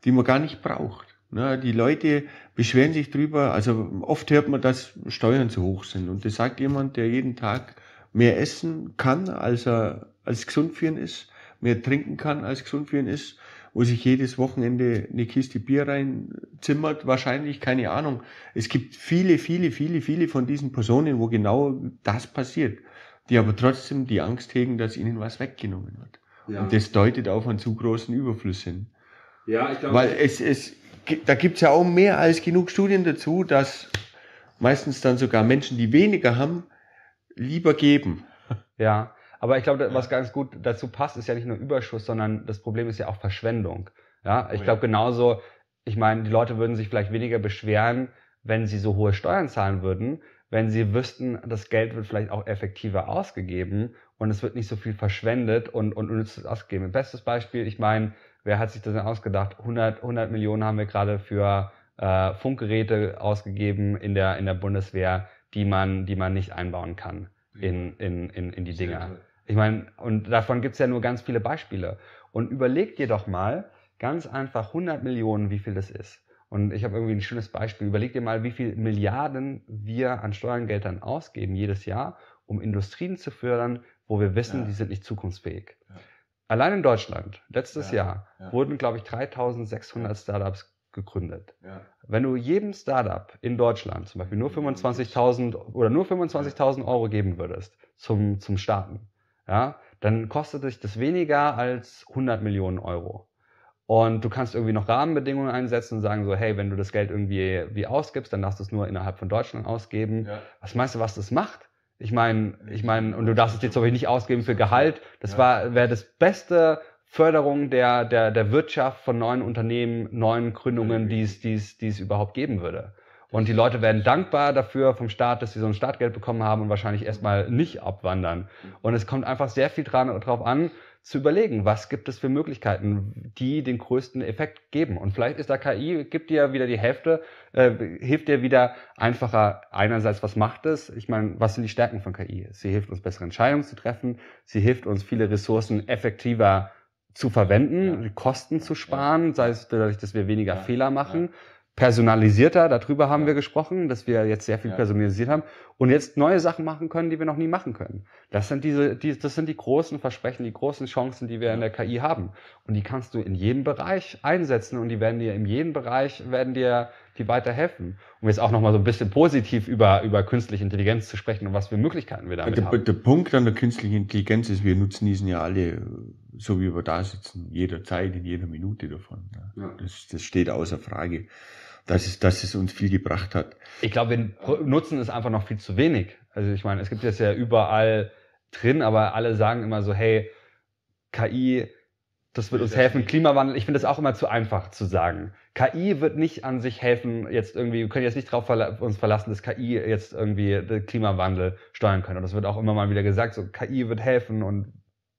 die man gar nicht braucht. Na, ne, die Leute beschweren sich drüber, also oft hört man, dass Steuern zu hoch sind. Und das sagt jemand, der jeden Tag mehr essen kann, als er als gesund für ihn ist, mehr trinken kann, als gesund für ihn ist, wo sich jedes Wochenende eine Kiste Bier reinzimmert, wahrscheinlich, keine Ahnung. Es gibt viele, viele, viele, viele von diesen Personen, wo genau das passiert die aber trotzdem die Angst hegen, dass ihnen was weggenommen wird. Ja. Und das deutet auf einen zu großen Überfluss hin. Ja, ich glaube. Weil es, es, da gibt es ja auch mehr als genug Studien dazu, dass meistens dann sogar Menschen, die weniger haben, lieber geben. Ja, aber ich glaube, was ganz gut dazu passt, ist ja nicht nur Überschuss, sondern das Problem ist ja auch Verschwendung. Ja, ich oh glaube genauso, ich meine, die Leute würden sich vielleicht weniger beschweren, wenn sie so hohe Steuern zahlen würden, wenn sie wüssten, das Geld wird vielleicht auch effektiver ausgegeben und es wird nicht so viel verschwendet und, und unnützes ausgegeben. Bestes Beispiel, ich meine, wer hat sich das denn ausgedacht? 100, 100 Millionen haben wir gerade für äh, Funkgeräte ausgegeben in der, in der Bundeswehr, die man, die man nicht einbauen kann in, in, in, in die Dinger. Ich meine, und davon gibt es ja nur ganz viele Beispiele. Und überlegt dir doch mal ganz einfach 100 Millionen, wie viel das ist. Und ich habe irgendwie ein schönes Beispiel. Überleg dir mal, wie viel Milliarden wir an Steuergeldern ausgeben jedes Jahr, um Industrien zu fördern, wo wir wissen, ja. die sind nicht zukunftsfähig. Ja. Allein in Deutschland, letztes ja. Jahr, wurden, glaube ich, 3600 Startups gegründet. Wenn du jedem Startup in Deutschland zum Beispiel nur 25.000 oder nur 25.000 Euro geben würdest zum, zum Starten, ja, dann kostet dich das weniger als 100 Millionen Euro. Und du kannst irgendwie noch Rahmenbedingungen einsetzen und sagen so, hey, wenn du das Geld irgendwie wie ausgibst, dann darfst du es nur innerhalb von Deutschland ausgeben. Ja. Was meinst du, was das macht? Ich meine, ich meine, und du darfst es jetzt aber nicht ausgeben für Gehalt. Das ja. war, wäre das beste Förderung der, der, der Wirtschaft von neuen Unternehmen, neuen Gründungen, die es, die es, die es überhaupt geben würde. Und die Leute werden dankbar dafür vom Staat, dass sie so ein Startgeld bekommen haben und wahrscheinlich erstmal nicht abwandern. Mhm. Und es kommt einfach sehr viel dran, drauf an, zu überlegen, was gibt es für Möglichkeiten, die den größten Effekt geben. Und vielleicht ist da KI, gibt dir wieder die Hälfte, äh, hilft dir wieder einfacher einerseits, was macht es? Ich meine, was sind die Stärken von KI? Sie hilft uns, bessere Entscheidungen zu treffen. Sie hilft uns, viele Ressourcen effektiver zu verwenden, ja. Kosten zu sparen, ja. sei es dadurch, dass wir weniger ja. Fehler machen personalisierter, darüber haben wir gesprochen, dass wir jetzt sehr viel ja. personalisiert haben und jetzt neue Sachen machen können, die wir noch nie machen können. Das sind diese, die, das sind die großen Versprechen, die großen Chancen, die wir in der KI haben. Und die kannst du in jedem Bereich einsetzen und die werden dir in jedem Bereich werden dir die weiterhelfen. Um jetzt auch nochmal so ein bisschen positiv über, über künstliche Intelligenz zu sprechen und was für Möglichkeiten wir damit der, haben. Der Punkt an der künstlichen Intelligenz ist, wir nutzen diesen ja alle, so wie wir da sitzen, jederzeit, in jeder Minute davon. Das, das steht außer Frage dass es, dass es uns viel gebracht hat. Ich glaube, wir nutzen es einfach noch viel zu wenig. Also ich meine, es gibt das ja überall drin, aber alle sagen immer so, hey, KI, das wird uns helfen. Klimawandel, ich finde das auch immer zu einfach zu sagen. KI wird nicht an sich helfen, jetzt irgendwie, wir können jetzt nicht darauf uns verlassen, dass KI jetzt irgendwie den Klimawandel steuern kann. Und das wird auch immer mal wieder gesagt, so KI wird helfen und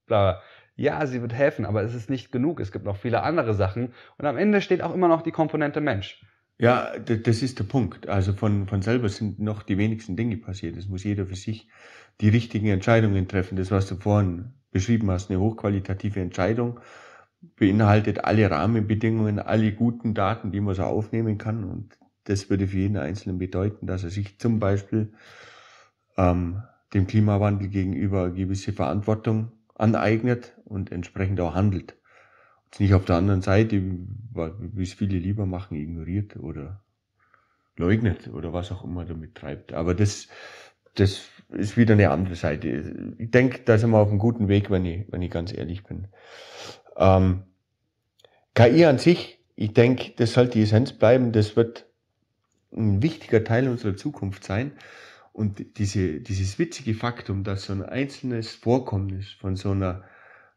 bla. Ja, sie wird helfen, aber es ist nicht genug. Es gibt noch viele andere Sachen. Und am Ende steht auch immer noch die Komponente Mensch. Ja, das ist der Punkt. Also von, von selber sind noch die wenigsten Dinge passiert. Es muss jeder für sich die richtigen Entscheidungen treffen. Das, was du vorhin beschrieben hast, eine hochqualitative Entscheidung beinhaltet alle Rahmenbedingungen, alle guten Daten, die man so aufnehmen kann. Und das würde für jeden Einzelnen bedeuten, dass er sich zum Beispiel ähm, dem Klimawandel gegenüber gewisse Verantwortung aneignet und entsprechend auch handelt nicht auf der anderen Seite, wie es viele lieber machen, ignoriert oder leugnet oder was auch immer damit treibt. Aber das, das ist wieder eine andere Seite. Ich denke, da sind wir auf einem guten Weg, wenn ich, wenn ich ganz ehrlich bin. Ähm, KI an sich, ich denke, das sollte die Essenz bleiben. Das wird ein wichtiger Teil unserer Zukunft sein. Und diese, dieses witzige Faktum, dass so ein einzelnes Vorkommnis von so einer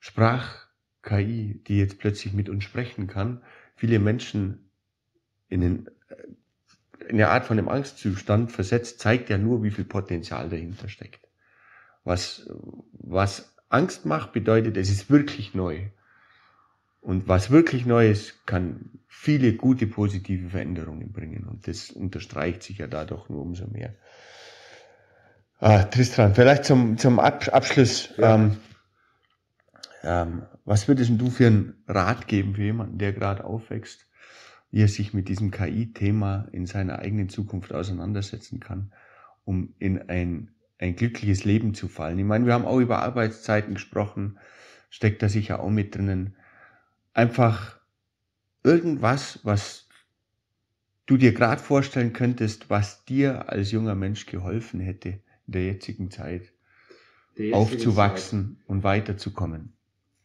Sprach, KI, die jetzt plötzlich mit uns sprechen kann, viele Menschen in, den, äh, in eine Art von einem Angstzustand versetzt, zeigt ja nur, wie viel Potenzial dahinter steckt. Was, was Angst macht, bedeutet, es ist wirklich neu. Und was wirklich neu ist, kann viele gute positive Veränderungen bringen. Und das unterstreicht sich ja dadurch nur umso mehr. Ah, Tristan, vielleicht zum, zum Abschluss. Ja. Ähm, ähm, was würdest du für einen Rat geben für jemanden, der gerade aufwächst, wie er sich mit diesem KI-Thema in seiner eigenen Zukunft auseinandersetzen kann, um in ein, ein glückliches Leben zu fallen? Ich meine, wir haben auch über Arbeitszeiten gesprochen, steckt da sicher auch mit drinnen. Einfach irgendwas, was du dir gerade vorstellen könntest, was dir als junger Mensch geholfen hätte in der jetzigen Zeit, aufzuwachsen Zeit. und weiterzukommen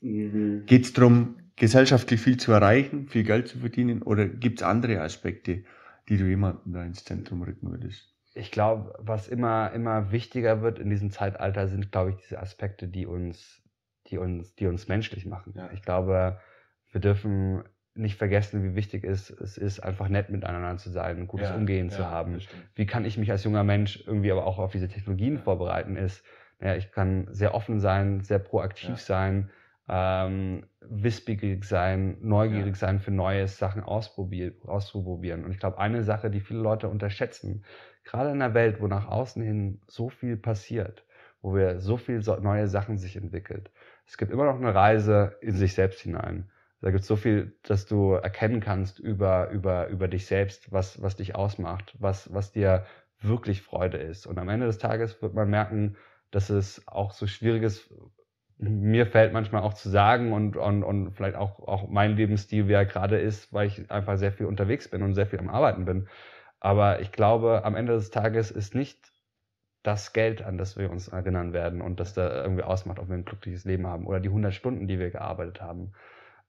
mhm. geht es darum, gesellschaftlich viel zu erreichen, viel Geld zu verdienen oder gibt es andere Aspekte, die du jemanden da ins Zentrum rücken würdest? Ich glaube, was immer, immer wichtiger wird in diesem Zeitalter, sind, glaube ich, diese Aspekte, die uns, die uns, die uns menschlich machen. Ja. Ich glaube, wir dürfen nicht vergessen, wie wichtig es, es ist, einfach nett miteinander zu sein, ein gutes ja, Umgehen ja, zu haben. Wie kann ich mich als junger Mensch irgendwie aber auch auf diese Technologien vorbereiten? Ist, naja, ich kann sehr offen sein, sehr proaktiv sein, ähm, wissbegierig sein, neugierig ja. sein für Neues, Sachen ausprobieren. Und ich glaube, eine Sache, die viele Leute unterschätzen, gerade in einer Welt, wo nach außen hin so viel passiert, wo wir so viel neue Sachen sich entwickelt, es gibt immer noch eine Reise in sich selbst hinein. Da gibt es so viel, dass du erkennen kannst über, über, über dich selbst, was, was dich ausmacht, was, was dir wirklich Freude ist. Und am Ende des Tages wird man merken, dass es auch so schwierig ist, mir fällt manchmal auch zu sagen und, und, und vielleicht auch, auch mein Lebensstil, wie er gerade ist, weil ich einfach sehr viel unterwegs bin und sehr viel am Arbeiten bin. Aber ich glaube, am Ende des Tages ist nicht das Geld, an das wir uns erinnern werden und das da irgendwie ausmacht, ob wir ein glückliches Leben haben oder die 100 Stunden, die wir gearbeitet haben,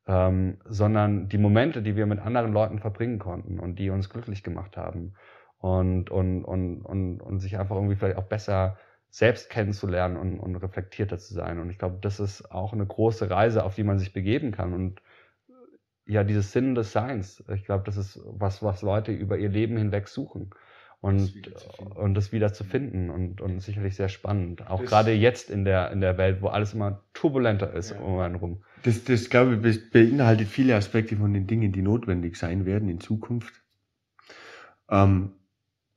ähm, sondern die Momente, die wir mit anderen Leuten verbringen konnten und die uns glücklich gemacht haben und, und, und, und, und sich einfach irgendwie vielleicht auch besser selbst kennenzulernen und, und reflektierter zu sein. Und ich glaube, das ist auch eine große Reise, auf die man sich begeben kann. Und äh, ja, dieses Sinn des Seins, ich glaube, das ist was, was Leute über ihr Leben hinweg suchen. Und das und das wieder zu finden und, und sicherlich sehr spannend. Auch das gerade jetzt in der, in der Welt, wo alles immer turbulenter ist ja. um einen rum. Das, das, glaube ich, beinhaltet viele Aspekte von den Dingen, die notwendig sein werden in Zukunft. Ähm,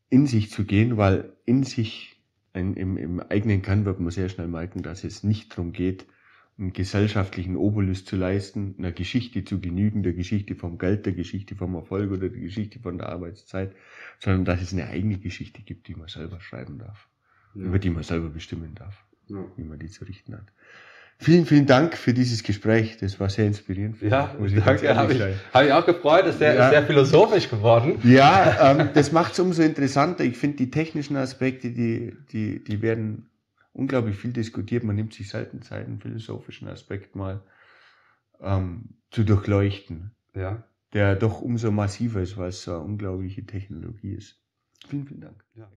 in sich zu gehen, weil in sich ein, im, im, eigenen Kann wird man sehr schnell merken, dass es nicht darum geht, einen gesellschaftlichen Obolus zu leisten, einer Geschichte zu genügen, der Geschichte vom Geld, der Geschichte vom Erfolg oder der Geschichte von der Arbeitszeit, sondern dass es eine eigene Geschichte gibt, die man selber schreiben darf, ja. über die man selber bestimmen darf, ja. wie man die zu richten hat. Vielen, vielen Dank für dieses Gespräch. Das war sehr inspirierend. Ja, mich, danke. Habe ich, hab ich, auch gefreut. Das ist sehr, ja. sehr philosophisch geworden. Ja, ähm, das macht es umso interessanter. Ich finde, die technischen Aspekte, die, die, die werden unglaublich viel diskutiert. Man nimmt sich selten Zeit, einen philosophischen Aspekt mal ähm, zu durchleuchten. Ja. Der doch umso massiver ist, weil es so eine unglaubliche Technologie ist. Vielen, vielen Dank. Ja.